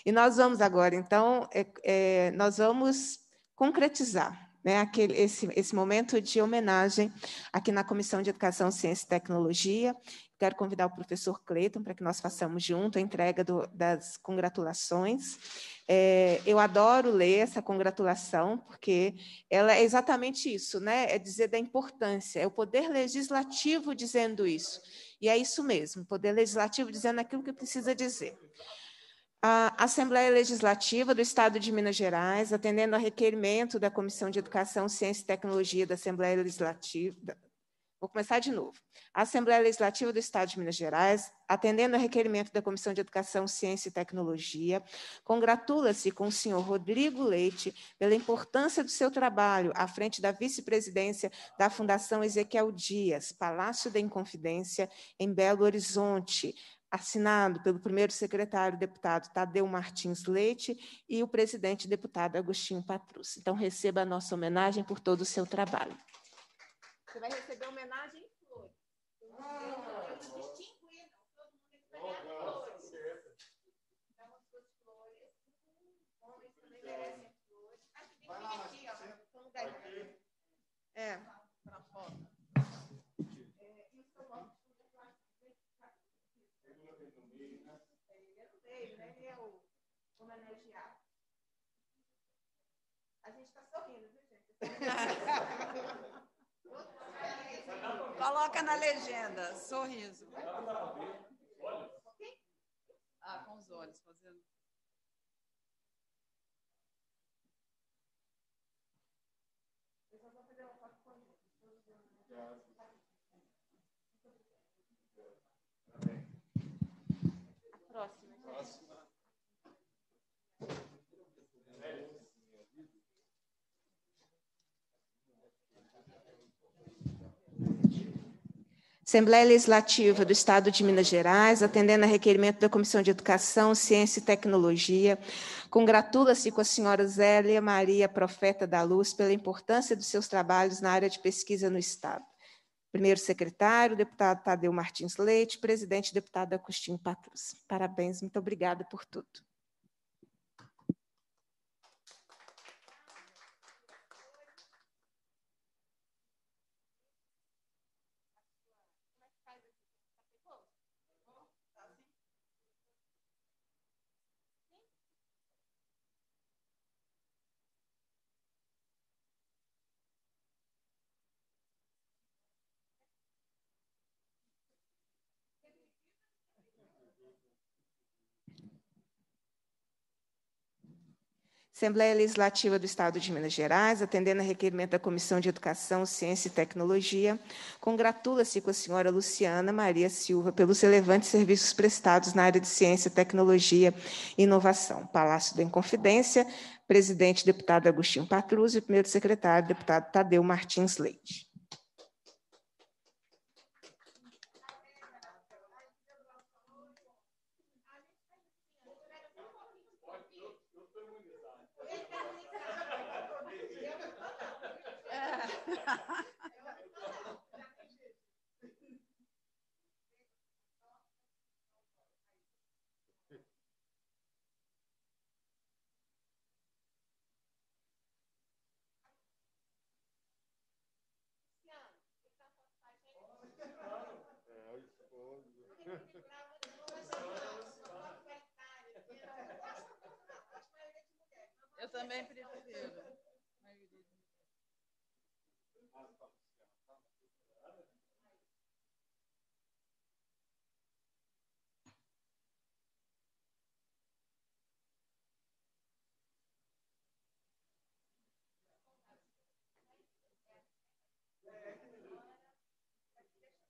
E nós vamos agora, então, é, é, nós vamos concretizar né, aquele, esse, esse momento de homenagem aqui na Comissão de Educação, Ciência e Tecnologia. Quero convidar o professor Cleiton para que nós façamos junto a entrega do, das congratulações. É, eu adoro ler essa congratulação, porque ela é exatamente isso, né? É dizer da importância, é o poder legislativo dizendo isso. E é isso mesmo, poder legislativo dizendo aquilo que precisa dizer. A Assembleia Legislativa do Estado de Minas Gerais, atendendo ao requerimento da Comissão de Educação, Ciência e Tecnologia da Assembleia Legislativa, Vou começar de novo. A Assembleia Legislativa do Estado de Minas Gerais, atendendo ao requerimento da Comissão de Educação, Ciência e Tecnologia, congratula-se com o senhor Rodrigo Leite pela importância do seu trabalho à frente da vice-presidência da Fundação Ezequiel Dias, Palácio da Inconfidência, em Belo Horizonte, assinado pelo primeiro secretário deputado Tadeu Martins Leite e o presidente deputado Agostinho Patrus. Então receba a nossa homenagem por todo o seu trabalho. Você vai receber homenagem em flores. Ah, eu flores. flores. Homens também merecem flores. tem que aqui, ó. É. a é A gente está sorrindo, viu, gente? <laughs> Coloca na legenda, sorriso. Ah, com os olhos, fazer. Assembleia Legislativa do Estado de Minas Gerais, atendendo a requerimento da Comissão de Educação, Ciência e Tecnologia, congratula-se com a senhora Zélia Maria Profeta da Luz pela importância dos seus trabalhos na área de pesquisa no Estado. Primeiro secretário, deputado Tadeu Martins Leite, presidente, deputado Agostinho Patrus. Parabéns, muito obrigada por tudo. Assembleia Legislativa do Estado de Minas Gerais, atendendo a requerimento da Comissão de Educação, Ciência e Tecnologia, congratula-se com a senhora Luciana Maria Silva pelos relevantes serviços prestados na área de ciência, tecnologia e inovação. Palácio da Inconfidência, presidente deputado Agostinho Patruzzi e primeiro secretário deputado Tadeu Martins Leite. também <laughs> prefiro.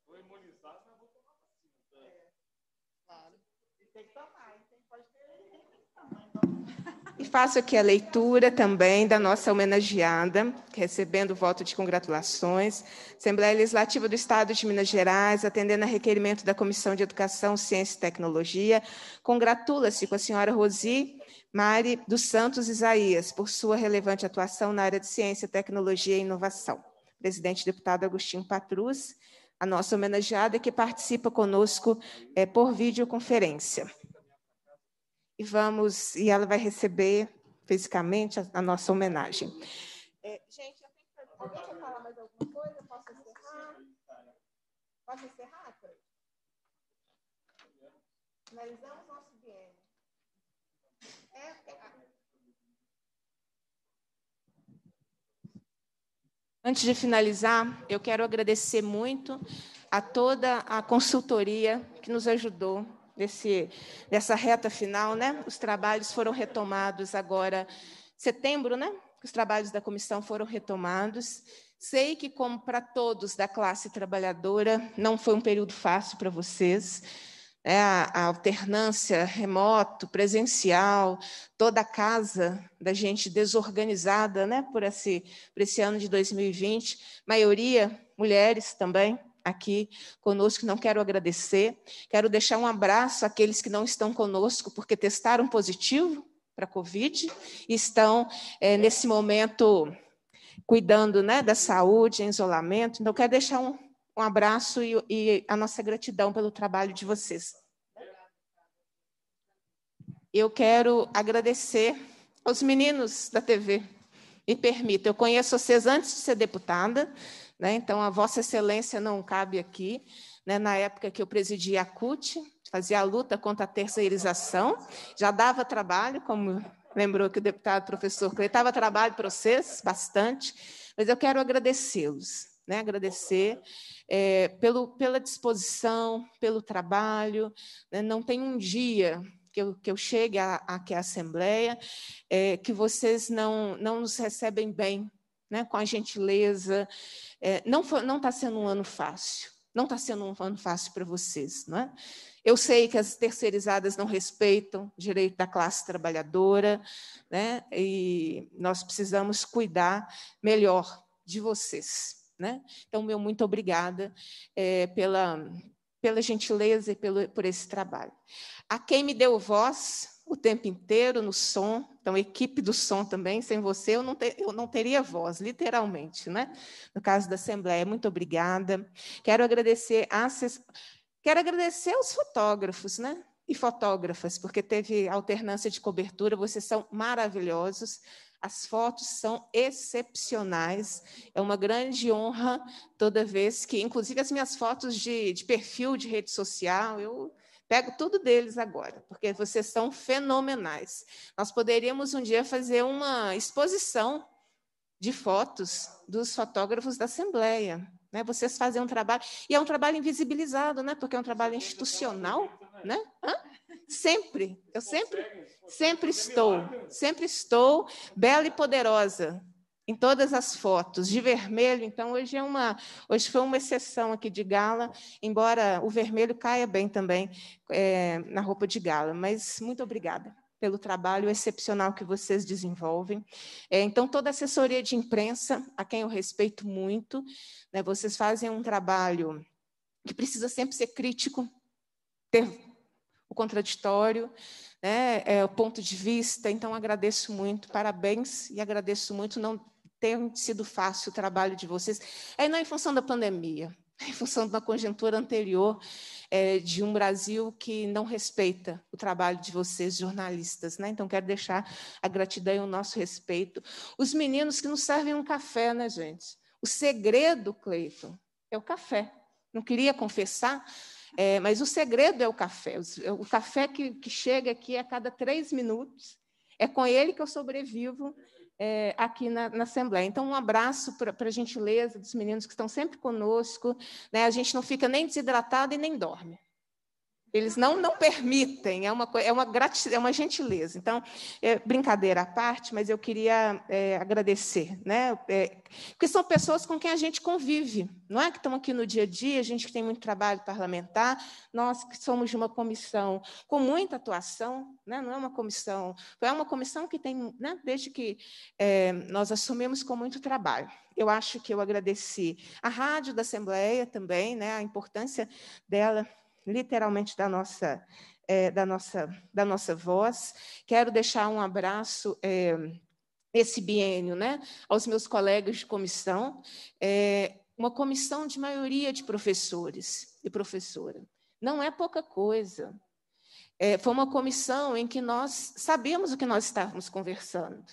Vou imunizar mas vou tomar vacina. Tá? É, claro. Tem que tomar, então. E faço aqui a leitura também da nossa homenageada, recebendo voto de congratulações. Assembleia Legislativa do Estado de Minas Gerais, atendendo a requerimento da Comissão de Educação, Ciência e Tecnologia, congratula-se com a senhora Rosi Mari dos Santos Isaías por sua relevante atuação na área de ciência, tecnologia e inovação. Presidente deputado Agostinho Patrus, a nossa homenageada que participa conosco é, por videoconferência e vamos e ela vai receber fisicamente a, a nossa homenagem. É, gente, eu tenho que alguém quer falar mais alguma coisa? posso encerrar? Posso encerrar, Cleide? Analisamos nosso biênio. É, é, Antes de finalizar, eu quero agradecer muito a toda a consultoria que nos ajudou desse, dessa reta final, né? Os trabalhos foram retomados agora, setembro, né? Os trabalhos da comissão foram retomados. Sei que, como para todos da classe trabalhadora, não foi um período fácil para vocês. É, a alternância remoto, presencial, toda a casa da gente desorganizada né, por, esse, por esse ano de 2020, maioria mulheres também aqui conosco, não quero agradecer. Quero deixar um abraço àqueles que não estão conosco porque testaram positivo para a Covid e estão é, nesse momento cuidando né, da saúde, em isolamento. Então, quero deixar um, um abraço e, e a nossa gratidão pelo trabalho de vocês. Eu quero agradecer aos meninos da TV. Me permita, eu conheço vocês antes de ser deputada, né? Então, a Vossa Excelência não cabe aqui. Né? Na época que eu presidi a CUT, fazia a luta contra a terceirização, já dava trabalho, como lembrou que o deputado professor Cleiton, trabalho para vocês, bastante, mas eu quero agradecê-los. Né, agradecer é, pelo, pela disposição, pelo trabalho. Né? não tem um dia que eu, que eu chegue aqui à Assembleia é, que vocês não, não nos recebem bem, né, com a gentileza. É, não está sendo um ano fácil. Não está sendo um ano fácil para vocês, não é? Eu sei que as terceirizadas não respeitam o direito da classe trabalhadora, né? E nós precisamos cuidar melhor de vocês, né? Então, meu muito obrigada é, pela pela gentileza e pelo, por esse trabalho. A quem me deu voz, o tempo inteiro no som, então equipe do som também, sem você eu não, eu não teria voz, literalmente, né? No caso da Assembleia, muito obrigada. Quero agradecer a, quero agradecer aos fotógrafos, né? E fotógrafas, porque teve alternância de cobertura, vocês são maravilhosos. As fotos são excepcionais. É uma grande honra toda vez que, inclusive as minhas fotos de, de perfil de rede social, eu Pego tudo deles agora, porque vocês são fenomenais. Nós poderíamos um dia fazer uma exposição de fotos dos fotógrafos da Assembleia. Né? Vocês fazem um trabalho, e é um trabalho invisibilizado, né? porque é um trabalho institucional. Né? Hã? Sempre, eu sempre, sempre estou, sempre estou bela e poderosa, em todas as fotos, de vermelho. Então, hoje, é uma, hoje foi uma exceção aqui de gala, embora o vermelho caia bem também é, na roupa de gala. Mas muito obrigada pelo trabalho excepcional que vocês desenvolvem. É, então, toda a assessoria de imprensa, a quem eu respeito muito, né, vocês fazem um trabalho que precisa sempre ser crítico, ter o contraditório, né, é, o ponto de vista. Então, agradeço muito, parabéns e agradeço muito. Não tem sido fácil o trabalho de vocês. É não em função da pandemia, é <laughs> em função da conjuntura anterior é, de um Brasil que não respeita o trabalho de vocês, jornalistas. Né? Então, quero deixar a gratidão e o nosso respeito. Os meninos que nos servem um café, né, gente? O segredo, Cleiton, é o café. Não queria confessar, é, mas o segredo é o café. O café que, que chega aqui a cada três minutos. É com ele que eu sobrevivo é, aqui na, na, Assembleia. Então, um abraço para a gentileza dos meninos que estão sempre conosco. Né? A gente não fica nem desidratado e nem dorme. Eles não, não permitem, é uma, é, uma gratis, é uma gentileza. Então, é, brincadeira à parte, mas eu queria é, agradecer, né? É, porque são pessoas com quem a gente convive, não é? Que estão aqui no dia a dia, a gente que tem muito trabalho parlamentar, nós que somos de uma comissão com muita atuação, né? não é uma comissão, é uma comissão que tem, né? desde que é, nós assumimos com muito trabalho. Eu acho que eu agradeci a rádio da Assembleia também, né? a importância dela literalmente da nossa, é, da nossa, da nossa voz. Quero deixar um abraço. É, esse biênio, né, aos meus colegas de comissão, é, uma comissão de maioria de professores e professora. Não é pouca coisa. É, foi uma comissão em que nós sabemos o que nós estávamos conversando.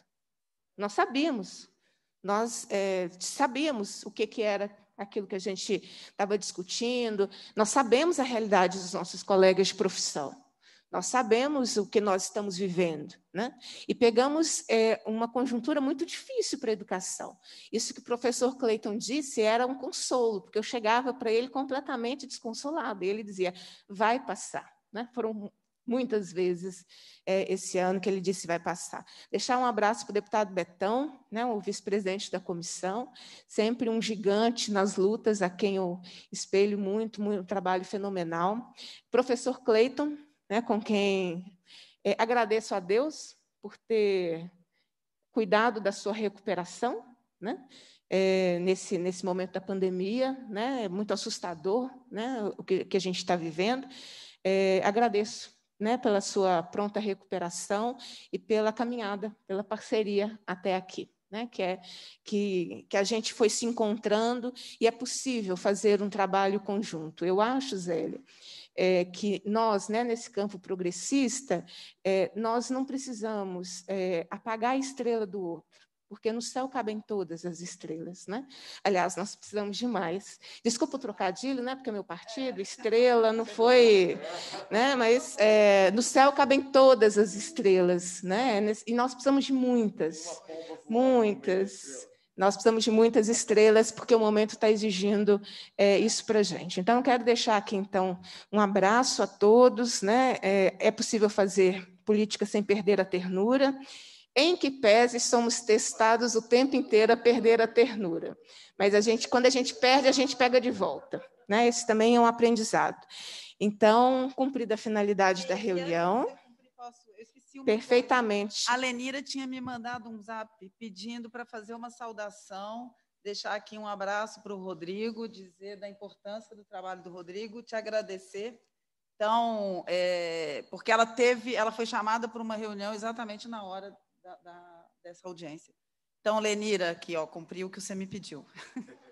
Nós sabíamos. Nós é, sabíamos o que, que era aquilo que a gente estava discutindo. Nós sabemos a realidade dos nossos colegas de profissão. Nós sabemos o que nós estamos vivendo, né? E pegamos é, uma conjuntura muito difícil para a educação. Isso que o professor Clayton disse era um consolo, porque eu chegava para ele completamente desconsolado. E ele dizia: "Vai passar", né? Foram muitas vezes é, esse ano, que ele disse vai passar. Deixar um abraço para o deputado Betão, né, o vice-presidente da comissão, sempre um gigante nas lutas, a quem eu espelho muito, muito um trabalho fenomenal. Professor Cleiton, né, com quem é, agradeço a Deus por ter cuidado da sua recuperação, né? É, nesse, nesse momento da pandemia, né? É muito assustador, né? O que, que a gente está vivendo. É, agradeço né, pela sua pronta recuperação e pela caminhada, pela parceria até aqui. Né, que, é, que, que a gente foi se encontrando e é possível fazer um trabalho conjunto. Eu acho, Zélia, é, que nós, né, nesse campo progressista, é, nós não precisamos é, apagar a estrela do outro porque no céu cabem todas as estrelas, né? Aliás, nós precisamos de mais. Desculpa o trocadilho, né? Porque é meu partido, é. estrela, não foi, né? Mas é, no céu cabem todas as estrelas, né? E nós precisamos de muitas, muitas. Nós precisamos de muitas estrelas, porque o momento está exigindo é, isso para a gente. Então, quero deixar aqui, então, um abraço a todos. Né? É, é possível fazer política sem perder a ternura em que pese somos testados o tempo inteiro a perder a ternura. Mas a gente, quando a gente perde, a gente pega de volta. Né? Esse também é um aprendizado. Então, cumprida a finalidade da reunião. Perfeitamente. A Lenira tinha me mandado um zap pedindo para fazer uma saudação, deixar aqui um abraço para o Rodrigo, dizer da importância do trabalho do Rodrigo, te agradecer. Então, é, porque ela teve, ela foi chamada para uma reunião exatamente na hora da, da, dessa audiência. Então, Lenira, aqui, ó, cumpriu o que você me pediu. <laughs>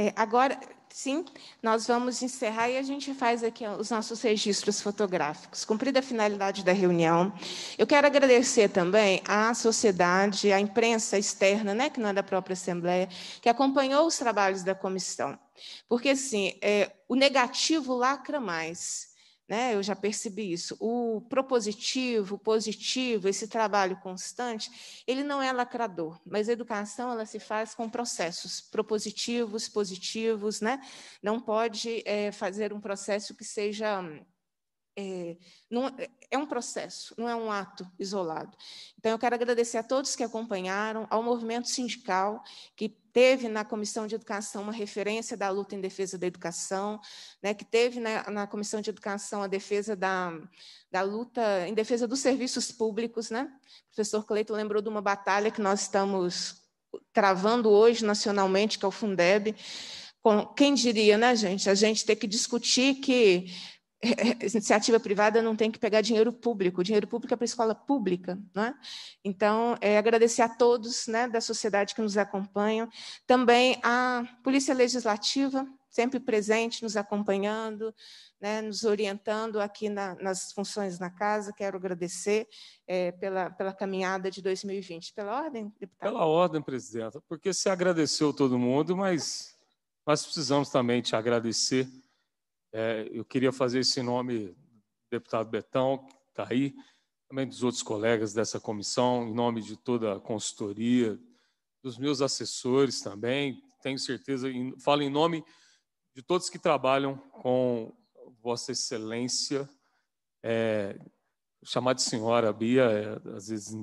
É, agora, sim, nós vamos encerrar e a gente faz aqui os nossos registros fotográficos. Cumprida a finalidade da reunião, eu quero agradecer também à sociedade, à imprensa externa, né, que não é da própria Assembleia, que acompanhou os trabalhos da comissão. Porque, assim, é, o negativo lacra mais né? Eu já percebi isso. O propositivo, o positivo, esse trabalho constante, ele não é lacrador, mas a educação ela se faz com processos propositivos, positivos, né? Não pode é, fazer um processo que seja é, não, é, um processo, não é um ato isolado. Então, eu quero agradecer a todos que acompanharam, ao movimento sindical, que teve na Comissão de Educação uma referência da luta em defesa da educação, né, que teve na, na, Comissão de Educação a defesa da, da luta em defesa dos serviços públicos. Né? O professor Cleito lembrou de uma batalha que nós estamos travando hoje nacionalmente, que é o Fundeb. Com, quem diria, né, gente? A gente ter que discutir que <laughs> iniciativa privada não tem que pegar dinheiro público, o dinheiro público é para a escola pública. é? Então, é, agradecer a todos né, da sociedade que nos acompanham, também a Polícia Legislativa, sempre presente, nos acompanhando, né, nos orientando aqui na, nas funções na casa. Quero agradecer é, pela, pela caminhada de 2020. Pela ordem, deputado? Pela ordem, presidenta, porque você agradeceu todo mundo, mas nós precisamos também te agradecer é, eu queria fazer esse nome do deputado Betão, que está aí, também dos outros colegas dessa comissão, em nome de toda a consultoria, dos meus assessores também, tenho certeza, em, falo em nome de todos que trabalham com Vossa Excelência. É, chamar de senhora Bia, é, às vezes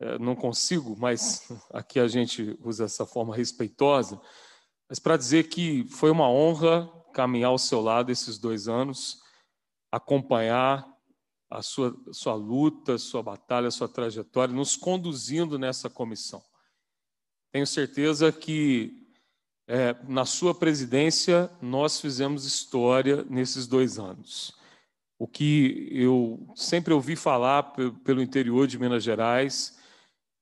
é, não consigo, mas <laughs> aqui a gente usa essa forma respeitosa. Mas para dizer que foi uma honra caminhar ao seu lado esses dois anos, acompanhar a sua, sua luta, sua batalha, sua trajetória, nos conduzindo nessa comissão. Tenho certeza que é, na sua presidência nós fizemos história nesses dois anos. O que eu sempre ouvi falar pelo interior de Minas Gerais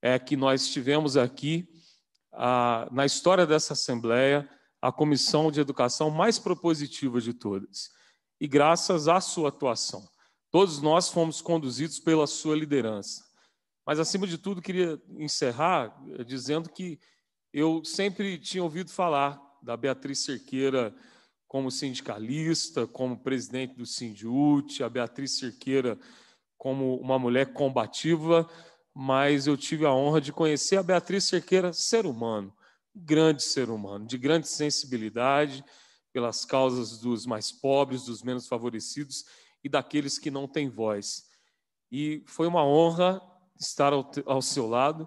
é que nós tivemos aqui, na história dessa Assembleia, a comissão de educação mais propositiva de todas, e graças à sua atuação. Todos nós fomos conduzidos pela sua liderança. Mas, acima de tudo, queria encerrar eh, dizendo que eu sempre tinha ouvido falar da Beatriz Cerqueira como sindicalista, como presidente do Sindiúte, a Beatriz Cerqueira como uma mulher combativa, mas eu tive a honra de conhecer a Beatriz Cerqueira, ser humano, grande ser humano, de grande sensibilidade pelas causas dos mais pobres, dos menos favorecidos e daqueles que não têm voz. E foi uma honra estar ao, ao seu lado,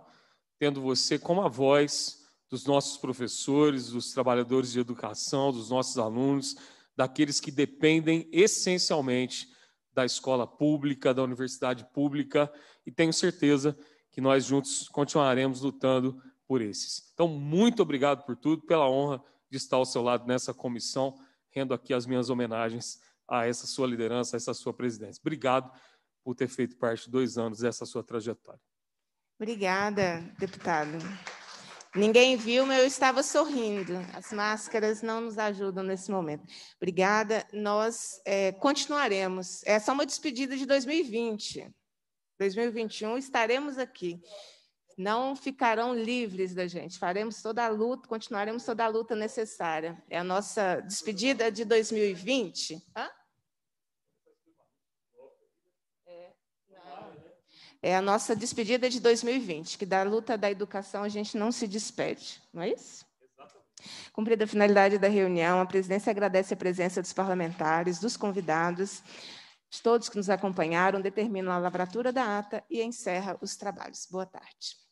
tendo você como a voz dos nossos professores, dos trabalhadores de educação, dos nossos alunos, daqueles que dependem essencialmente da escola pública, da universidade pública, e tenho certeza que nós juntos continuaremos lutando por esses. Então, muito obrigado por tudo, pela honra de estar ao seu lado nessa comissão. Rendo aqui as minhas homenagens a essa sua liderança, a essa sua presidência. Obrigado por ter feito parte de dois anos dessa sua trajetória. Obrigada, deputado. Ninguém viu, mas eu estava sorrindo. As máscaras não nos ajudam nesse momento. Obrigada. Nós é, continuaremos. É só uma despedida de 2020. 2021 estaremos aqui não ficarão livres da gente. Faremos toda a luta, continuaremos toda a luta necessária. É a nossa despedida de 2020. Hã? É, é a nossa despedida de 2020, que da luta da educação a gente não se despede, não é isso? Cumprida a finalidade da reunião, a presidência agradece a presença dos parlamentares, dos convidados, de todos que nos acompanharam, determina a lavratura da ata e encerra os trabalhos. Boa tarde.